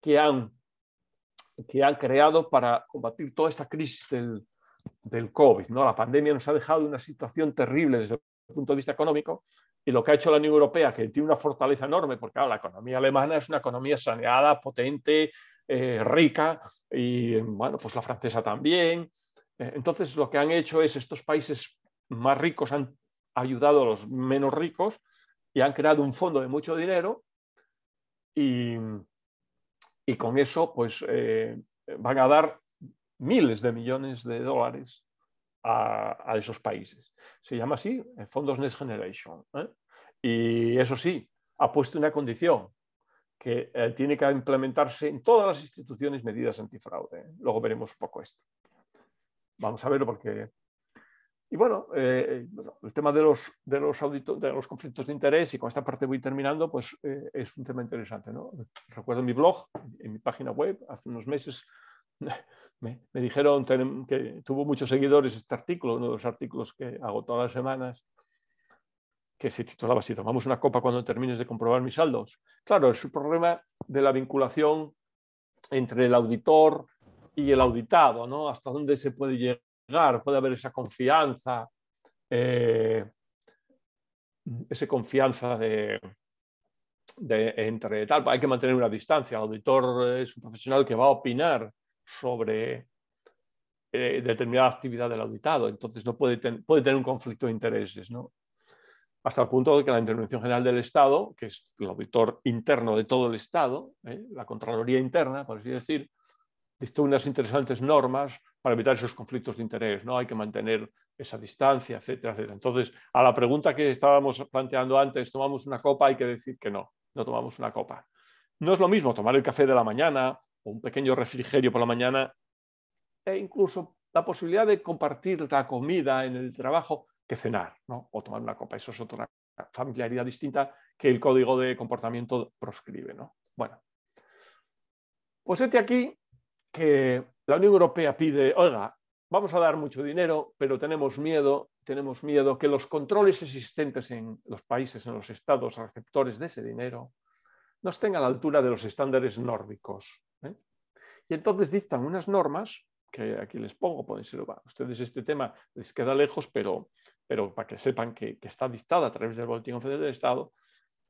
que han, que han creado para combatir toda esta crisis del, del COVID. ¿no? La pandemia nos ha dejado una situación terrible desde el punto de vista económico y lo que ha hecho la Unión Europea, que tiene una fortaleza enorme, porque la economía alemana es una economía saneada, potente, eh, rica, y bueno, pues la francesa también. Eh, entonces lo que han hecho es estos países más ricos han ayudado a los menos ricos y han creado un fondo de mucho dinero y, y con eso pues eh, van a dar miles de millones de dólares a, esos países. Se llama así eh, fondos Next Generation. ¿eh? Y eso sí, ha puesto una condición que tiene que implementarse en todas las instituciones medidas antifraude. Luego veremos un poco esto. Vamos a verlo porque y eh, bueno, el tema de los, de, los de los conflictos de interés, y con esta parte voy terminando, pues eh, es un tema interesante. ¿no? Recuerdo en mi blog, en mi página web, hace unos meses me, me dijeron que tuvo muchos seguidores este artículo, uno de los artículos que hago todas las semanas, que se titulaba Si tomamos una copa cuando termines de comprobar mis saldos. Claro, es un problema de la vinculación entre el auditor y el auditado, ¿no? Hasta dónde se puede llegar puede haber esa confianza, eh, esa confianza de, entre tal, hay que mantener una distancia. El auditor es un profesional que va a opinar sobre eh, determinada actividad del auditado, entonces no puede, tener un conflicto de intereses. Hasta el punto de que la Intervención General del Estado, que es el auditor interno de todo el Estado, ¿eh? la Contraloría Interna, por así decir, dictó unas interesantes normas para evitar esos conflictos de interés, ¿no? Hay que mantener esa distancia, etcétera, etcétera. Entonces, a la pregunta que estábamos planteando antes, ¿tomamos una copa? Hay que decir que no, no tomamos una copa. No es lo mismo tomar el café de la mañana o un pequeño refrigerio por la mañana e incluso la posibilidad de compartir la comida en el trabajo que cenar, ¿no? O tomar una copa. Eso es otra familiaridad distinta que el código de comportamiento proscribe, ¿no? Bueno, pues este aquí que la Unión Europea pide, oiga, vamos a dar mucho dinero, pero tenemos miedo, tenemos miedo que los controles existentes en los países, en los estados receptores de ese dinero, no estén a la altura de los estándares nórdicos. ¿eh? Y entonces dictan unas normas que aquí les pongo, pueden ser, ustedes este tema les queda lejos, pero, pero para que sepan que, está dictada a través del Boletín Federal del Estado,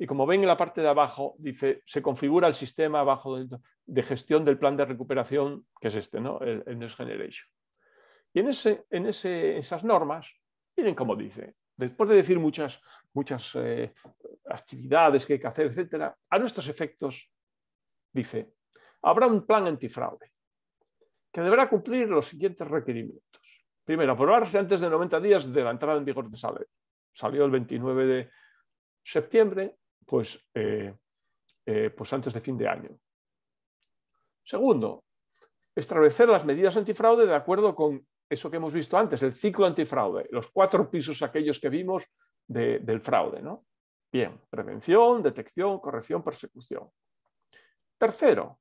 y como ven en la parte de abajo, dice, se configura el sistema abajo de, gestión del plan de recuperación, que es este, ¿no? el, Next Generation. Y en, ese, en ese, esas normas, miren cómo dice, después de decir muchas, muchas eh, actividades que hay que hacer, etc., a nuestros efectos, dice, habrá un plan antifraude que deberá cumplir los siguientes requerimientos. Primero, aprobarse antes de 90 días de la entrada en vigor de esa Salió el 29 de septiembre, pues, eh, eh, pues antes de fin de año. Segundo, establecer las medidas antifraude de acuerdo con eso que hemos visto antes, el ciclo antifraude, los cuatro pisos aquellos que vimos del fraude. ¿no? Bien, prevención, detección, corrección, persecución. Tercero,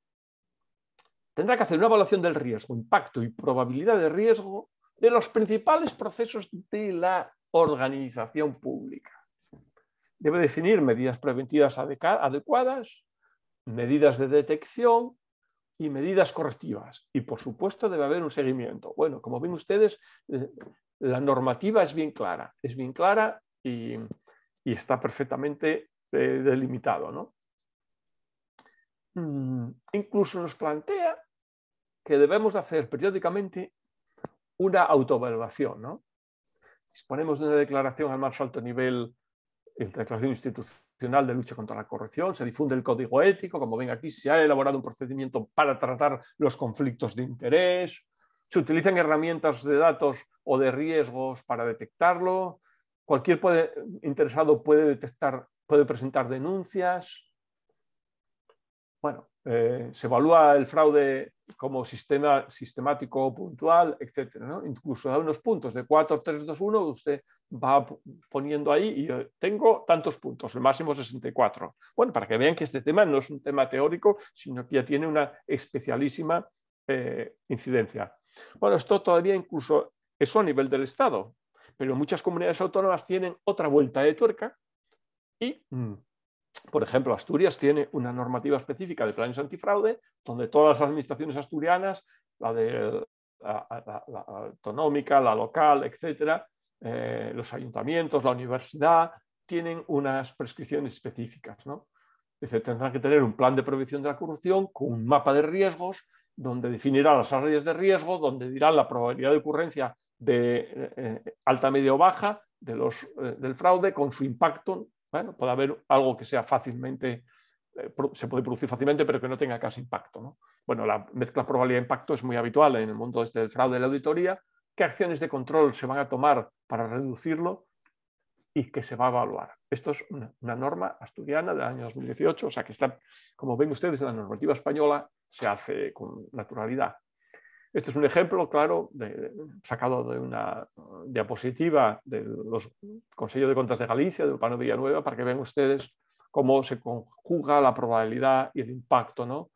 tendrá que hacer una evaluación del riesgo, impacto y probabilidad de riesgo de los principales procesos de la organización pública. Debe definir medidas preventivas adecuadas, medidas de detección y medidas correctivas. Y, por supuesto, debe haber un seguimiento. Bueno, como ven ustedes, eh, la normativa es bien clara, es bien clara y, está perfectamente eh, delimitado. ¿no? Mm, incluso nos plantea que debemos hacer periódicamente una autoevaluación. ¿no? Disponemos de una declaración al más alto nivel Declaración Institucional de Lucha contra la Corrupción, se difunde el código ético, como ven aquí, se ha elaborado un procedimiento para tratar los conflictos de interés, se utilizan herramientas de datos o de riesgos para detectarlo, cualquier interesado puede detectar, puede presentar denuncias. Bueno, eh, se evalúa el fraude como sistema sistemático puntual, etc. Incluso da unos puntos de 4, 3, 2, 1, usted va poniendo ahí y tengo tantos puntos, el máximo 64. Bueno, para que vean que este tema no es un tema teórico, sino que ya tiene una especialísima eh, incidencia. Bueno, esto todavía incluso eso a nivel del Estado, pero muchas comunidades autónomas tienen otra vuelta de tuerca y mm, por ejemplo, Asturias tiene una normativa específica de planes antifraude, donde todas las administraciones asturianas, la, de, la, autonómica, la local, etcétera, eh, los ayuntamientos, la universidad, tienen unas prescripciones específicas. ¿no? decir, tendrán que tener un plan de prevención de la corrupción con un mapa de riesgos, donde definirá las áreas de riesgo, donde dirán la probabilidad de ocurrencia de eh, eh, alta, media o baja de los, del fraude con su impacto bueno, puede haber algo que sea fácilmente, eh, se puede producir fácilmente, pero que no tenga casi impacto. Bueno, la mezcla probabilidad-impacto es muy habitual en el mundo este del fraude de la auditoría. ¿Qué acciones de control se van a tomar para reducirlo? y qué se va a evaluar. Esto es una, norma asturiana del año 2018, o sea que está, como ven ustedes, en la normativa española se hace con naturalidad. Este es un ejemplo, claro, sacado de una uh, diapositiva del los de Contas de Galicia, de Villanueva, para que vean ustedes cómo se conjuga la probabilidad y el impacto.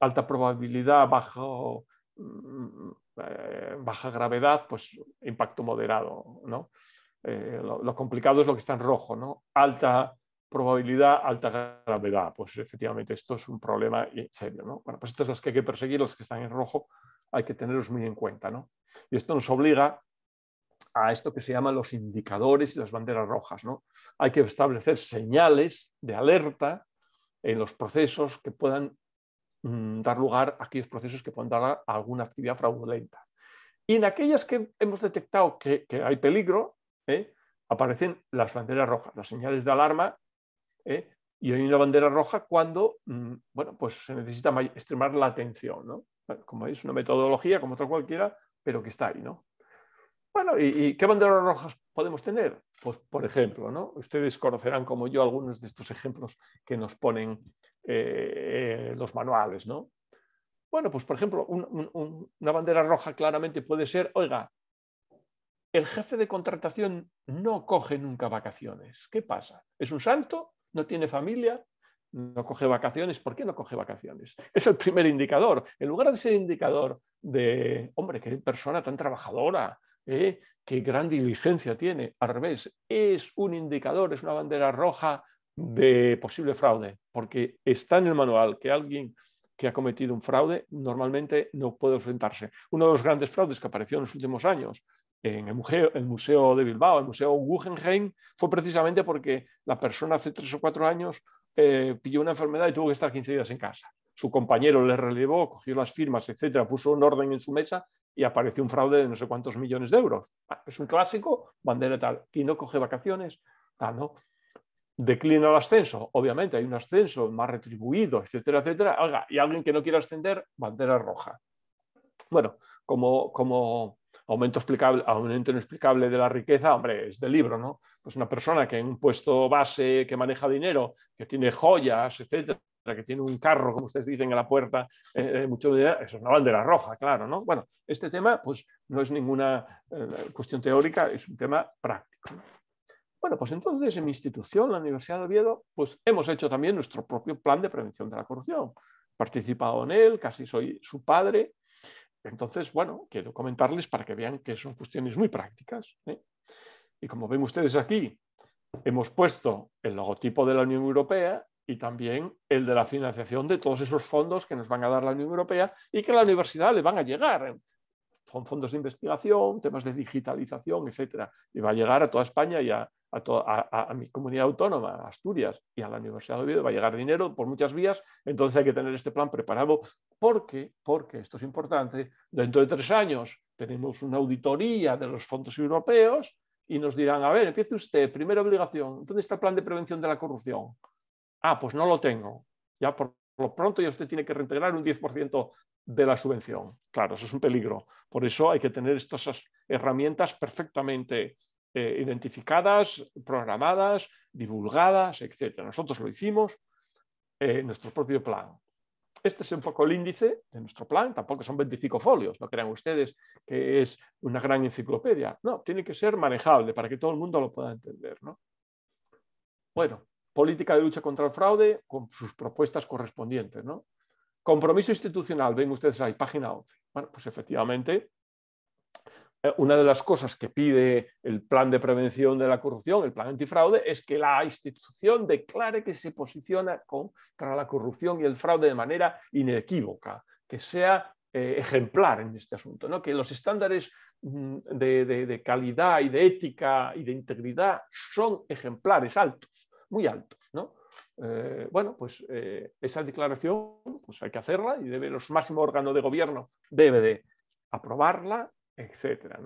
Alta probabilidad, bajo, mm, eh, baja gravedad, pues impacto moderado. Eh, lo, complicado es lo que está en rojo. ¿no? Alta probabilidad, alta gravedad. Pues efectivamente esto es un problema serio. ¿no? Bueno, pues estos son los que hay que perseguir, los que están en rojo, hay que tenerlos muy en cuenta. ¿no? Y esto nos obliga a esto que se llaman los indicadores y las banderas rojas. ¿no? Hay que establecer señales de alerta en los procesos que puedan mm, dar lugar a aquellos procesos que puedan dar alguna actividad fraudulenta. Y en aquellas que hemos detectado que, hay peligro, ¿eh? aparecen las banderas rojas, las señales de alarma, ¿eh? y hay una bandera roja cuando mm, bueno, pues se necesita extremar la atención. ¿no? como veis, una metodología como otra cualquiera, pero que está ahí, ¿no? Bueno, ¿y, qué banderas rojas podemos tener? Pues, por ejemplo, ¿no? Ustedes conocerán como yo algunos de estos ejemplos que nos ponen eh, los manuales, ¿no? Bueno, pues por ejemplo, una bandera roja claramente puede ser, oiga, el jefe de contratación no coge nunca vacaciones. ¿Qué pasa? ¿Es un santo? ¿No tiene familia? no coge vacaciones. ¿Por qué no coge vacaciones? Es el primer indicador. En lugar de ser indicador de, hombre, qué persona tan trabajadora, ¿eh? qué gran diligencia tiene, al revés, es un indicador, es una bandera roja de posible fraude, porque está en el manual que alguien que ha cometido un fraude normalmente no puede ausentarse. Uno de los grandes fraudes que apareció en los últimos años en el museo, de Bilbao, el Museo Guggenheim, fue precisamente porque la persona hace tres o cuatro años eh, pilló una enfermedad y tuvo que estar 15 días en casa. Su compañero le relevó, cogió las firmas, etcétera, puso un orden en su mesa y apareció un fraude de no sé cuántos millones de euros. Ah, es un clásico, bandera tal. Y no coge vacaciones, tal, ¿no? Declina el ascenso, obviamente, hay un ascenso más retribuido, etcétera, etcétera. y alguien que no quiera ascender, bandera roja. Bueno, como, como aumento, explicable, aumento inexplicable de la riqueza, hombre, es de libro, ¿no? Pues una persona que en un puesto base, que maneja dinero, que tiene joyas, etcétera, que tiene un carro, como ustedes dicen, a la puerta, eh, eh, mucho dinero, eso es una bandera roja, claro, ¿no? Bueno, este tema, pues, no es ninguna eh, cuestión teórica, es un tema práctico. Bueno, pues entonces en mi institución, la Universidad de Oviedo, pues hemos hecho también nuestro propio plan de prevención de la corrupción. participado en él, casi soy su padre, entonces, bueno, quiero comentarles para que vean que son cuestiones muy prácticas. ¿eh? Y como ven ustedes aquí, hemos puesto el logotipo de la Unión Europea y también el de la financiación de todos esos fondos que nos van a dar la Unión Europea y que a la universidad le van a llegar. ¿eh? Son fondos de investigación, temas de digitalización, etc. Y va a llegar a toda España y a, a, mi comunidad autónoma, Asturias y a la Universidad de Oviedo, va a llegar dinero por muchas vías, entonces hay que tener este plan preparado porque, porque esto es importante, dentro de tres años tenemos una auditoría de los fondos europeos y nos dirán, a ver, empiece usted, primera obligación, ¿dónde está el plan de prevención de la corrupción? Ah, pues no lo tengo. Ya por lo pronto ya usted tiene que reintegrar un 10% de la subvención. Claro, eso es un peligro. Por eso hay que tener estas herramientas perfectamente eh, identificadas, programadas, divulgadas, etc. Nosotros lo hicimos eh, en nuestro propio plan. Este es un poco el índice de nuestro plan, tampoco son 25 folios, no crean ustedes que es una gran enciclopedia. No, tiene que ser manejable para que todo el mundo lo pueda entender. Bueno, política de lucha contra el fraude con sus propuestas correspondientes. ¿no? Compromiso institucional, ven ustedes ahí, página 11. Bueno, pues efectivamente eh, una de las cosas que pide el plan de prevención de la corrupción, el plan antifraude, es que la institución declare que se posiciona contra la corrupción y el fraude de manera inequívoca, que sea eh, ejemplar en este asunto, que los estándares mm, de, calidad y de ética y de integridad son ejemplares, altos, muy altos. Eh, bueno, pues esa declaración pues hay que hacerla y debe, los máximos órganos de gobierno debe de aprobarla etcétera.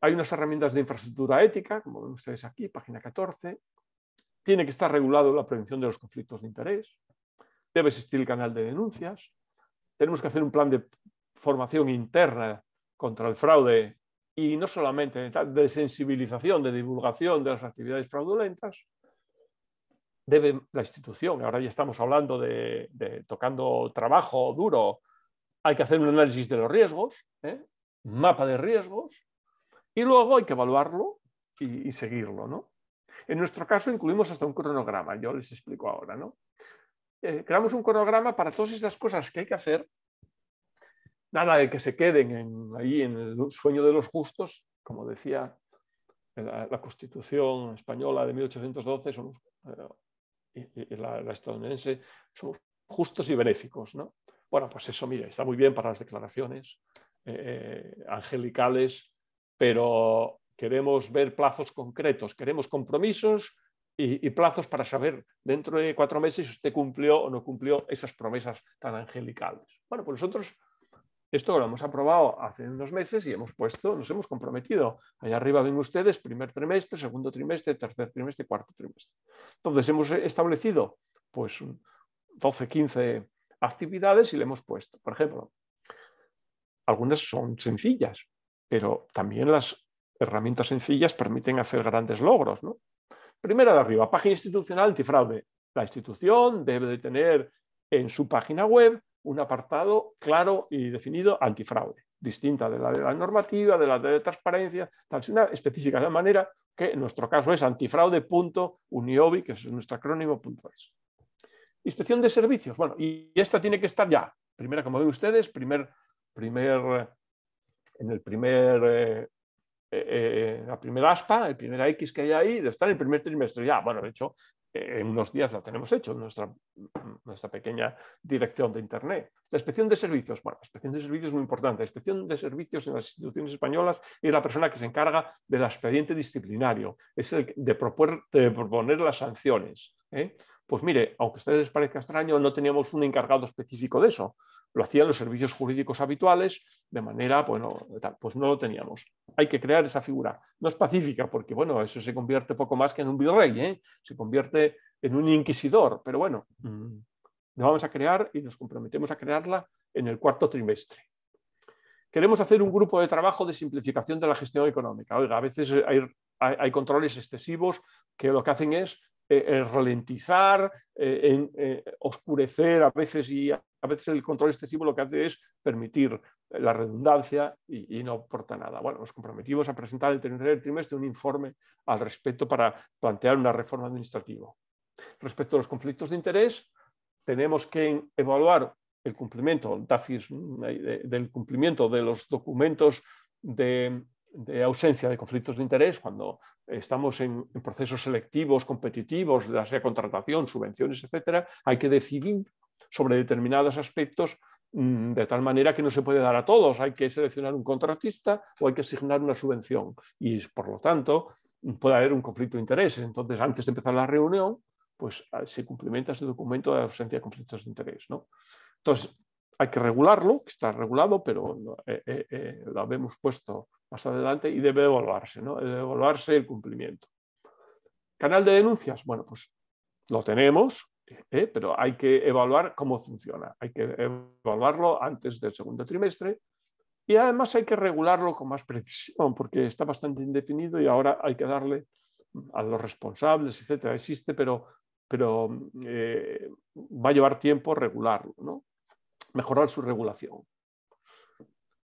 hay unas herramientas de infraestructura ética, como ven ustedes aquí, página 14. Tiene que estar regulado la prevención de los conflictos de interés. Debe existir el canal de denuncias. Tenemos que hacer un plan de formación interna contra el fraude y no solamente de sensibilización, de divulgación de las actividades fraudulentas, debe la institución, ahora ya estamos hablando de tocando trabajo duro, hay que hacer un análisis de los riesgos, ¿eh? un mapa de riesgos, y luego hay que evaluarlo y, seguirlo. En nuestro caso incluimos hasta un cronograma, yo les explico ahora. ¿no? Eh, creamos un cronograma para todas estas cosas que hay que hacer, nada de que se queden ahí en el sueño de los justos, como decía la, Constitución española de 1812, eh, la, estadounidense, somos justos y benéficos. ¿no? Bueno, pues eso, mire, está muy bien para las declaraciones eh, eh, angelicales, pero queremos ver plazos concretos, queremos compromisos y, plazos para saber dentro de cuatro meses si usted cumplió o no cumplió esas promesas tan angelicales. Bueno, pues nosotros esto lo hemos aprobado hace unos meses y hemos puesto, nos hemos comprometido. Allá arriba ven ustedes primer trimestre, segundo trimestre, tercer trimestre, cuarto trimestre. Entonces hemos establecido pues 12, 15 actividades y le hemos puesto. Por ejemplo, algunas son sencillas, pero también las herramientas sencillas permiten hacer grandes logros. ¿no? Primera de arriba, página institucional antifraude. La institución debe de tener en su página web un apartado claro y definido antifraude, distinta de la de la normativa, de la de transparencia, tal una específica de manera que en nuestro caso es antifraude.uniobi, que es nuestro acrónimo.es. Inspección de servicios. Bueno, y esta tiene que estar ya. Primera, como ven ustedes, primer, eh, en el primer, eh, eh, la primera aspa, el primer X que hay ahí, estar en el primer trimestre ya. Bueno, de hecho, en unos días la tenemos hecho, nuestra, nuestra pequeña dirección de Internet. La inspección de servicios, bueno, la inspección de servicios es muy importante. La inspección de servicios en las instituciones españolas es la persona que se encarga del expediente disciplinario, es el de, de proponer las sanciones. ¿eh? pues mire, aunque a ustedes les parezca extraño, no teníamos un encargado específico de eso. Lo hacían los servicios jurídicos habituales, de manera, bueno, pues no lo teníamos. Hay que crear esa figura. No es pacífica, porque bueno, eso se convierte poco más que en un virrey, ¿eh? se convierte en un inquisidor, pero bueno, lo mm, vamos a crear y nos comprometemos a crearla en el cuarto trimestre. Queremos hacer un grupo de trabajo de simplificación de la gestión económica. Oiga, a veces hay controles excesivos que lo que hacen es eh, eh, eh, en ralentizar, en, oscurecer a veces y a, veces el control excesivo lo que hace es permitir la redundancia y, no aporta nada. Bueno, nos comprometimos a presentar el tercer trimestre un informe al respecto para plantear una reforma administrativa. Respecto a los conflictos de interés, tenemos que evaluar el cumplimiento, DACIS, mm, del cumplimiento de los documentos de de ausencia de conflictos de interés, cuando estamos en, procesos selectivos, competitivos, ya sea contratación, subvenciones, etcétera, hay que decidir sobre determinados aspectos mm, de tal manera que no se puede dar a todos. Hay que seleccionar un contratista o hay que asignar una subvención. Y por lo tanto, puede haber un conflicto de interés. Entonces, antes de empezar la reunión, pues ah, se cumplimenta ese documento de ausencia de conflictos de interés. ¿no? Entonces, hay que regularlo, que está regulado, pero eh, eh, eh, lo habíamos puesto más adelante y debe evaluarse, ¿no? debe evaluarse el cumplimiento. Canal de denuncias, bueno, pues lo tenemos, pero hay que evaluar cómo funciona, hay que evaluarlo antes del segundo trimestre y además hay que regularlo con más precisión porque está bastante indefinido y ahora hay que darle a los responsables, etcétera, existe, pero, pero va a llevar tiempo regularlo. ¿no? mejorar su regulación.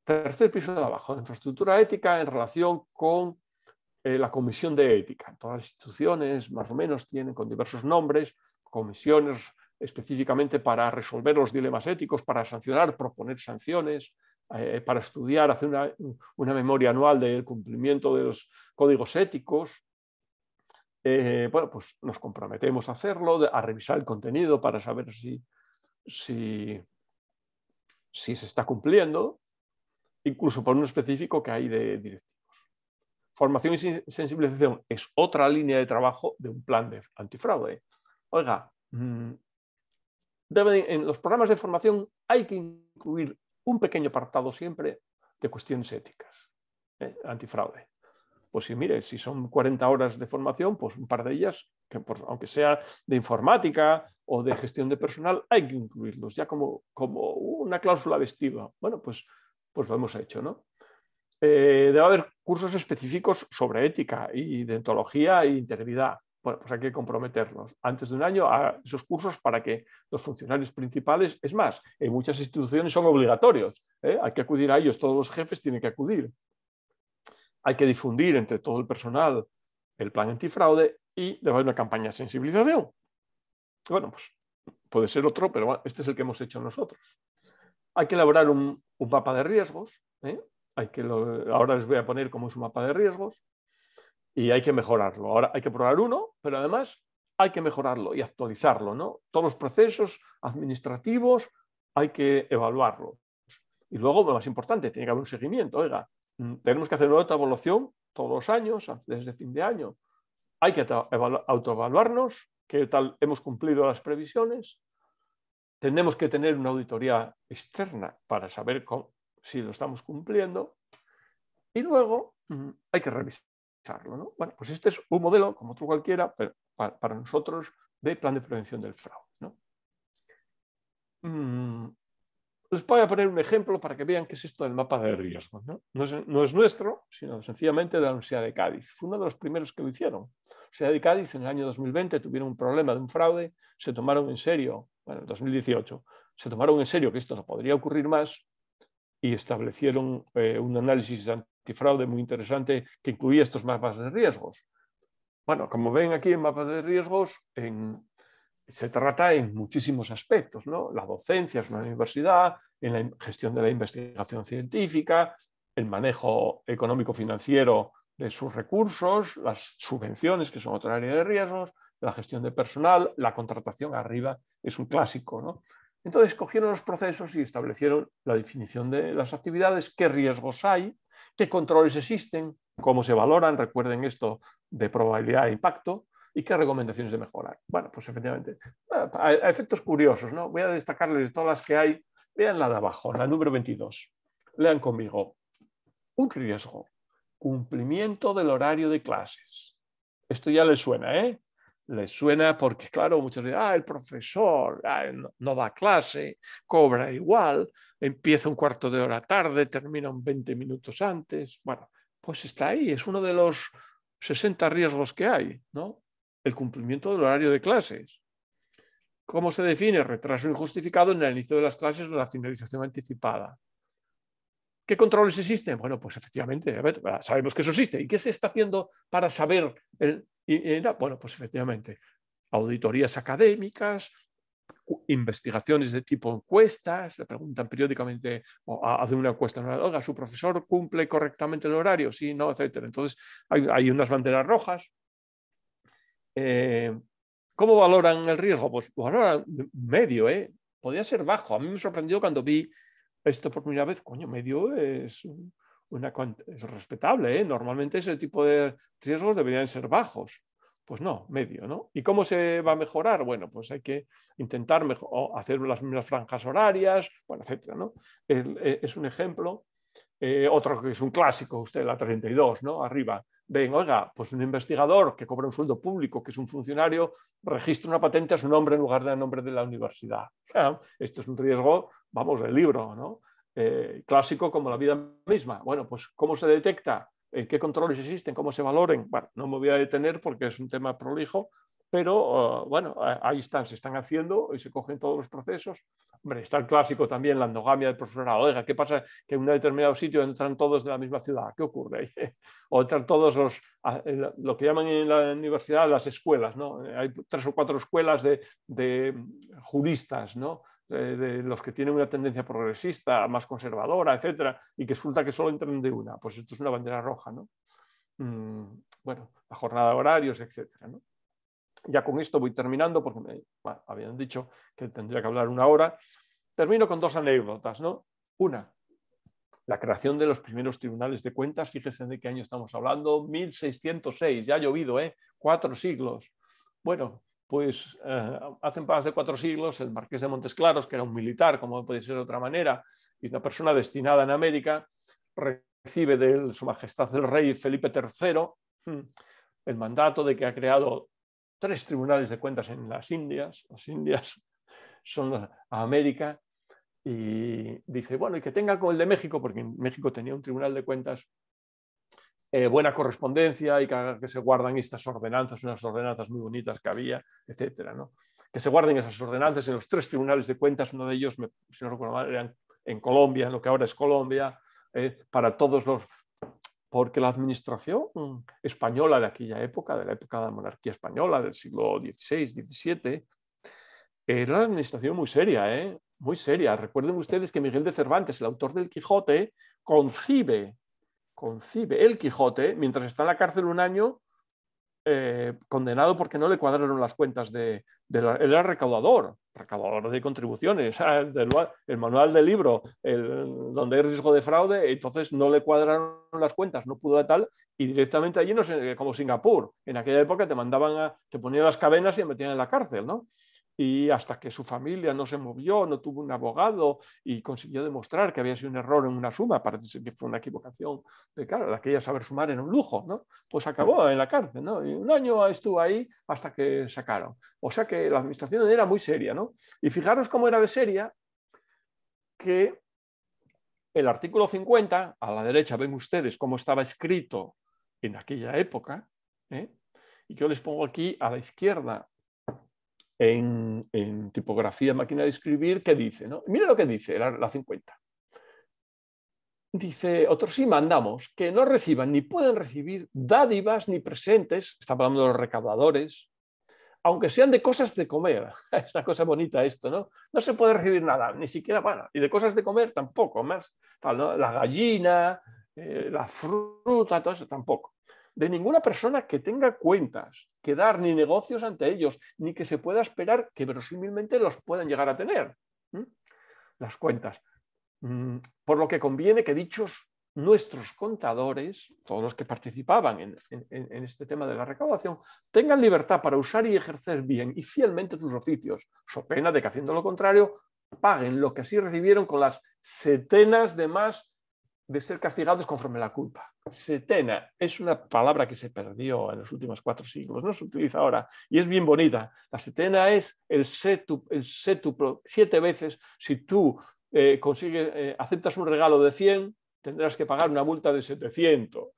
Tercer piso de abajo, infraestructura ética en relación con eh, la comisión de ética. Todas las instituciones más o menos tienen con diversos nombres comisiones específicamente para resolver los dilemas éticos, para sancionar, proponer sanciones, eh, para estudiar, hacer una, memoria anual del cumplimiento de los códigos éticos. Eh, bueno, pues nos comprometemos a hacerlo, a revisar el contenido para saber si si se está cumpliendo, incluso por un específico que hay de directivos. Formación y sensibilización es otra línea de trabajo de un plan de antifraude. Oiga, mm, en los programas de formación hay que incluir un pequeño apartado siempre de cuestiones éticas, ¿eh? antifraude. Pues si mire, si son 40 horas de formación, pues un par de ellas que aunque sea de informática o de gestión de personal, hay que incluirlos ya como, como una cláusula vestida. Bueno, pues, pues lo hemos hecho, ¿no? Eh, debe haber cursos específicos sobre ética y dentología e integridad. pues hay que comprometernos antes de un año a esos cursos para que los funcionarios principales, es más, en muchas instituciones son obligatorios, ¿eh? hay que acudir a ellos, todos los jefes tienen que acudir. Hay que difundir entre todo el personal el plan antifraude y le va una campaña de sensibilización. Bueno, pues puede ser otro, pero este es el que hemos hecho nosotros. Hay que elaborar un, mapa de riesgos. ¿eh? Hay que ahora les voy a poner cómo es un mapa de riesgos y hay que mejorarlo. Ahora hay que probar uno, pero además hay que mejorarlo y actualizarlo. ¿no? Todos los procesos administrativos hay que evaluarlo. Y luego, lo más importante, tiene que haber un seguimiento. Oiga, mm, tenemos que hacer una otra evaluación todos los años, desde fin de año hay que autoevaluarnos, qué tal hemos cumplido las previsiones. Tenemos que tener una auditoría externa para saber si lo estamos cumpliendo. Y luego mm, hay que revisarlo. Bueno, pues este es un modelo, como otro cualquiera, para, nosotros, de plan de prevención del fraude. ¿no? Mm, les voy a poner un ejemplo para que vean qué es esto del mapa de riesgo. ¿no? es, nuestro, sino sencillamente de la Universidad de Cádiz. Fue uno de los primeros que lo hicieron. La Universidad de Cádiz en el año 2020 tuvieron un problema de un fraude, se tomaron en serio, bueno, en 2018, se tomaron en serio que esto no podría ocurrir más y establecieron eh, un análisis antifraude muy interesante que incluía estos mapas de riesgos. Bueno, como ven aquí en mapas de riesgos, en, se trata en muchísimos aspectos. ¿no? La docencia es una universidad, en la gestión de la investigación científica, el manejo económico-financiero de sus recursos, las subvenciones, que son otra área de riesgos, la gestión de personal, la contratación arriba es un clásico. ¿no? Entonces cogieron los procesos y establecieron la definición de las actividades, qué riesgos hay, qué controles existen, cómo se valoran, recuerden esto de probabilidad de impacto, ¿Y qué recomendaciones de mejorar? Bueno, pues efectivamente, a efectos curiosos, ¿no? Voy a destacarles todas las que hay. Vean la de abajo, la número 22. Lean conmigo. Un riesgo, cumplimiento del horario de clases. Esto ya les suena, ¿eh? Les suena porque, claro, muchos dicen, ah, el profesor ah, no, no, da clase, cobra igual, empieza un cuarto de hora tarde, termina un 20 minutos antes. Bueno, pues está ahí, es uno de los 60 riesgos que hay, ¿no? el cumplimiento del horario de clases. ¿Cómo se define retraso injustificado en el inicio de las clases o la finalización anticipada? ¿Qué controles existen? Bueno, pues efectivamente, sabemos que eso existe. ¿Y qué se está haciendo para saber? bueno, pues efectivamente, auditorías académicas, investigaciones de tipo encuestas, le preguntan periódicamente o hacen una encuesta, ¿su profesor cumple correctamente el horario? Sí, no, etcétera. Entonces hay unas banderas rojas eh, ¿Cómo valoran el riesgo? Pues, pues valoran medio, ¿eh? Podría ser bajo. A mí me sorprendió cuando vi esto por primera vez. Coño, medio es, una, es respetable, ¿eh? Normalmente ese tipo de riesgos deberían ser bajos. Pues no, medio, ¿no? ¿Y cómo se va a mejorar? Bueno, pues hay que intentar hacer las mismas franjas horarias, bueno, etcétera, ¿no? Eh, es un ejemplo. Eh, otro que es un clásico, usted, la 32, ¿no? Arriba, ven, oiga, pues un investigador que cobra un sueldo público, que es un funcionario, registra una patente a su nombre en lugar del nombre de la universidad. Ah, esto es un riesgo, vamos, del libro, ¿no? Eh, clásico como la vida misma. Bueno, pues ¿cómo se detecta? ¿Qué controles existen? ¿Cómo se valoren? Bueno, no me voy a detener porque es un tema prolijo, pero ah, bueno, ah, ahí están, se están haciendo y se cogen todos los procesos. Hombre, está el clásico también, la endogamia del profesorado. Ah, oiga, ¿qué pasa que en un determinado sitio entran todos de la misma ciudad? ¿Qué ocurre? ahí? o entran todos los, lo que llaman en la universidad las escuelas, ¿no? Hay tres o cuatro escuelas de, juristas, ¿no? De, los que tienen una tendencia progresista, más conservadora, etcétera, y que resulta que solo entran de una. Pues esto es una bandera roja, ¿no? Mm, bueno, la jornada de horarios, etcétera, ¿no? ya con esto voy terminando, porque me habían dicho que tendría que hablar una hora. Termino con dos anécdotas, ¿no? Una, la creación de los primeros tribunales de cuentas, fíjense de qué año estamos hablando, 1606, ya ha llovido, ¿eh? Cuatro siglos. Bueno, pues eh, hacen más de cuatro siglos el marqués de Montesclaros, que era un militar, como puede ser de otra manera, y una persona destinada en América, recibe de su majestad el rey Felipe III hmm, el mandato de que ha creado tres tribunales de cuentas en las Indias, las Indias son a América, y dice, bueno, y que tenga con el de México, porque en México tenía un tribunal de cuentas, eh, buena correspondencia y que, se guardan estas ordenanzas, unas ordenanzas muy bonitas que había, etcétera, ¿no? Que se guarden esas ordenanzas en los tres tribunales de cuentas, uno de ellos, si no recuerdo mal, eran en Colombia, en lo que ahora es Colombia, eh, para todos los porque la administración española de aquella época, de la época de la monarquía española, del siglo XVI, XVII, eh, era una administración muy seria, ¿eh? muy seria. Recuerden ustedes que Miguel de Cervantes, el autor del Quijote, concibe, concibe el Quijote, mientras está en la cárcel un año, eh, condenado porque no le cuadraron las cuentas de... era recaudador, recaudador de contribuciones, ah, el manual del libro, donde hay riesgo de fraude, entonces no le cuadraron las cuentas, no pudo tal, y directamente allí, como Singapur, en aquella época te mandaban, te ponían las cadenas y te metían en la cárcel, ¿no? y hasta que su familia no se movió, no tuvo un abogado y consiguió demostrar que había sido un error en una suma, parece que fue una equivocación de claro, aquella saber sumar era un lujo, ¿no? Pues acabó en la cárcel, ¿no? Y un año estuvo ahí hasta que sacaron. O sea que la administración era muy seria, ¿no? Y fijaros cómo era de seria que el artículo 50, a la derecha ven ustedes cómo estaba escrito en aquella época, ¿eh? y yo les pongo aquí a la izquierda en, tipografía, máquina de escribir, que dice, ¿no? Mira lo que dice la, 50. Dice, otros sí mandamos que no reciban ni pueden recibir dádivas ni presentes, está hablando de los recaudadores, aunque sean de cosas de comer. Esta cosa bonita esto, ¿no? No se puede recibir nada, ni siquiera para. Y de cosas de comer tampoco, más la gallina, eh, la fruta, todo eso tampoco de ninguna persona que tenga cuentas que dar ni negocios ante ellos, ni que se pueda esperar que verosímilmente los puedan llegar a tener. Las cuentas. Mm, por lo que conviene que dichos nuestros contadores, todos los que participaban en, este tema de la recaudación, tengan libertad para usar y ejercer bien y fielmente sus oficios, so pena de que haciendo lo contrario paguen lo que así recibieron con las setenas de más de ser castigados conforme la culpa. Setena es una palabra que se perdió en los últimos cuatro siglos, no se utiliza ahora y es bien bonita. La setena es el setu, el setu siete veces. Si tú eh, consigues, eh, aceptas un regalo de 100, tendrás que pagar una multa de 700.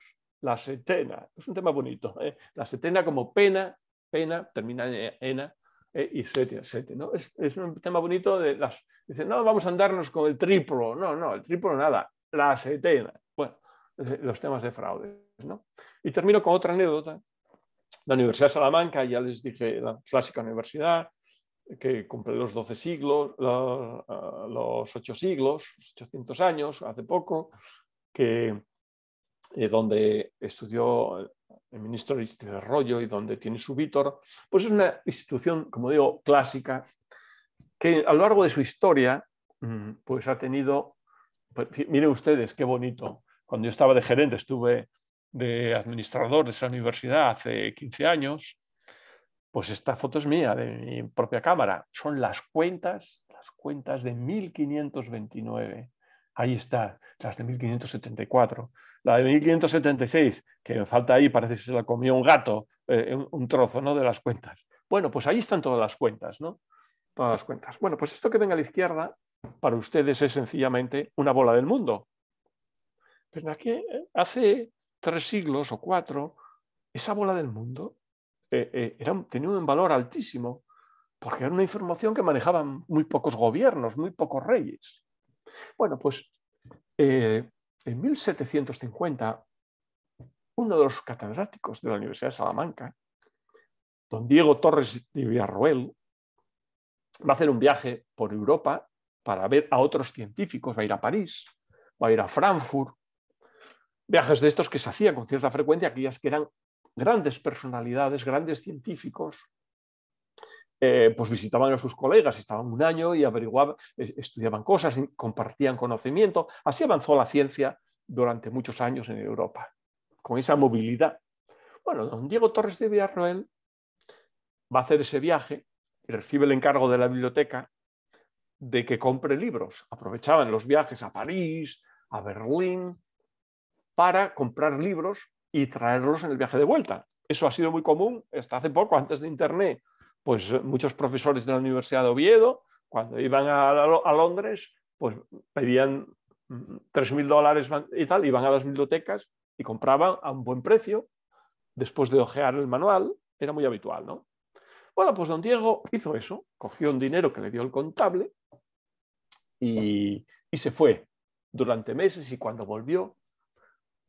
La setena, es un tema bonito. ¿eh? La setena como pena, pena, termina en e, ena, e, y sete. ¿no? Es, un tema bonito de las... Dicen, no, vamos a andarnos con el triplo. No, no, el triplo nada. La setena. Bueno, los temas de fraude ¿no? Y termino con otra anécdota. La Universidad de Salamanca, ya les dije, la clásica universidad, que cumple los 12 siglos, los, 8 siglos, 800 años, hace poco, que, eh, donde estudió el ministro de Desarrollo y donde tiene su Vítor, pues es una institución, como digo, clásica, que a lo largo de su historia mm, pues ha tenido, pues, miren ustedes qué bonito, cuando yo estaba de gerente, estuve de administrador de esa universidad hace 15 años, pues esta foto es mía, de mi propia cámara. Son las cuentas, las cuentas de 1529. Ahí está, las de 1574. La de 1576, que me falta ahí, parece que se la comió un gato, eh, un trozo ¿no? de las cuentas. Bueno, pues ahí están todas las cuentas, ¿no? Todas las cuentas. Bueno, pues esto que venga a la izquierda, para ustedes es sencillamente una bola del mundo. Pero aquí, eh, hace tres siglos o cuatro, esa bola del mundo eh, eh, era, tenía un valor altísimo, porque era una información que manejaban muy pocos gobiernos, muy pocos reyes. Bueno, pues en 1750, uno de los catedráticos de la Universidad de Salamanca, don Diego Torres de Villarroel, va a hacer un viaje por Europa para ver a otros científicos, va a ir a París, va a ir a Frankfurt, viajes de estos que se hacían con cierta frecuencia, aquellas que eran grandes personalidades, grandes científicos, eh, pues visitaban a sus colegas, estaban un año y averiguaban, estudiaban cosas, compartían conocimiento. Así avanzó la ciencia durante muchos años en Europa, con esa movilidad. Bueno, don Diego Torres de Villarroel va a hacer ese viaje y recibe el encargo de la biblioteca de que compre libros. Aprovechaban los viajes a París, a Berlín, para comprar libros y traerlos en el viaje de vuelta. Eso ha sido muy común hasta hace poco, antes de Internet. Pues eh, muchos profesores de la Universidad de Oviedo, cuando iban a, Londres, pues pedían 3.000 mm, dólares y tal, iban a las bibliotecas y compraban a un buen precio, después de ojear el manual, era muy habitual, ¿no? Bueno, pues don Diego hizo eso, cogió un dinero que le dio el contable y se fue durante meses y cuando volvió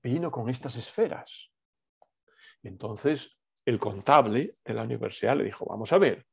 vino con estas esferas. entonces el contable de la universidad le dijo, vamos a ver,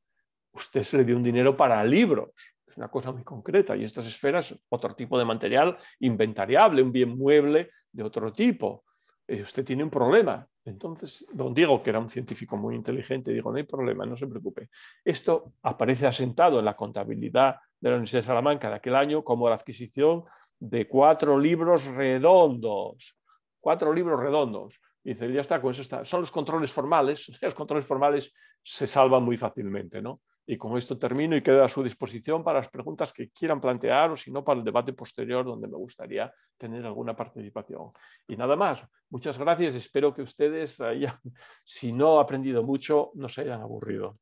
usted se le dio un dinero para libros, es una cosa muy concreta, y estas esferas, otro tipo de material inventariable, un bien mueble de otro tipo. Eh, usted tiene un problema. Entonces, don Diego, que era un científico muy inteligente, dijo, no hay problema, no se preocupe. Esto aparece asentado en la contabilidad de la Universidad de Salamanca de aquel año como la adquisición de cuatro libros redondos cuatro libros redondos. dice, ya está, con eso está. Son los controles formales, los controles formales se salvan muy fácilmente, ¿no? Y con esto termino y quedo a su disposición para las preguntas que quieran plantear o si no para el debate posterior donde me gustaría tener alguna participación. Y nada más, muchas gracias, espero que ustedes hayan, si no aprendido mucho, no se hayan aburrido.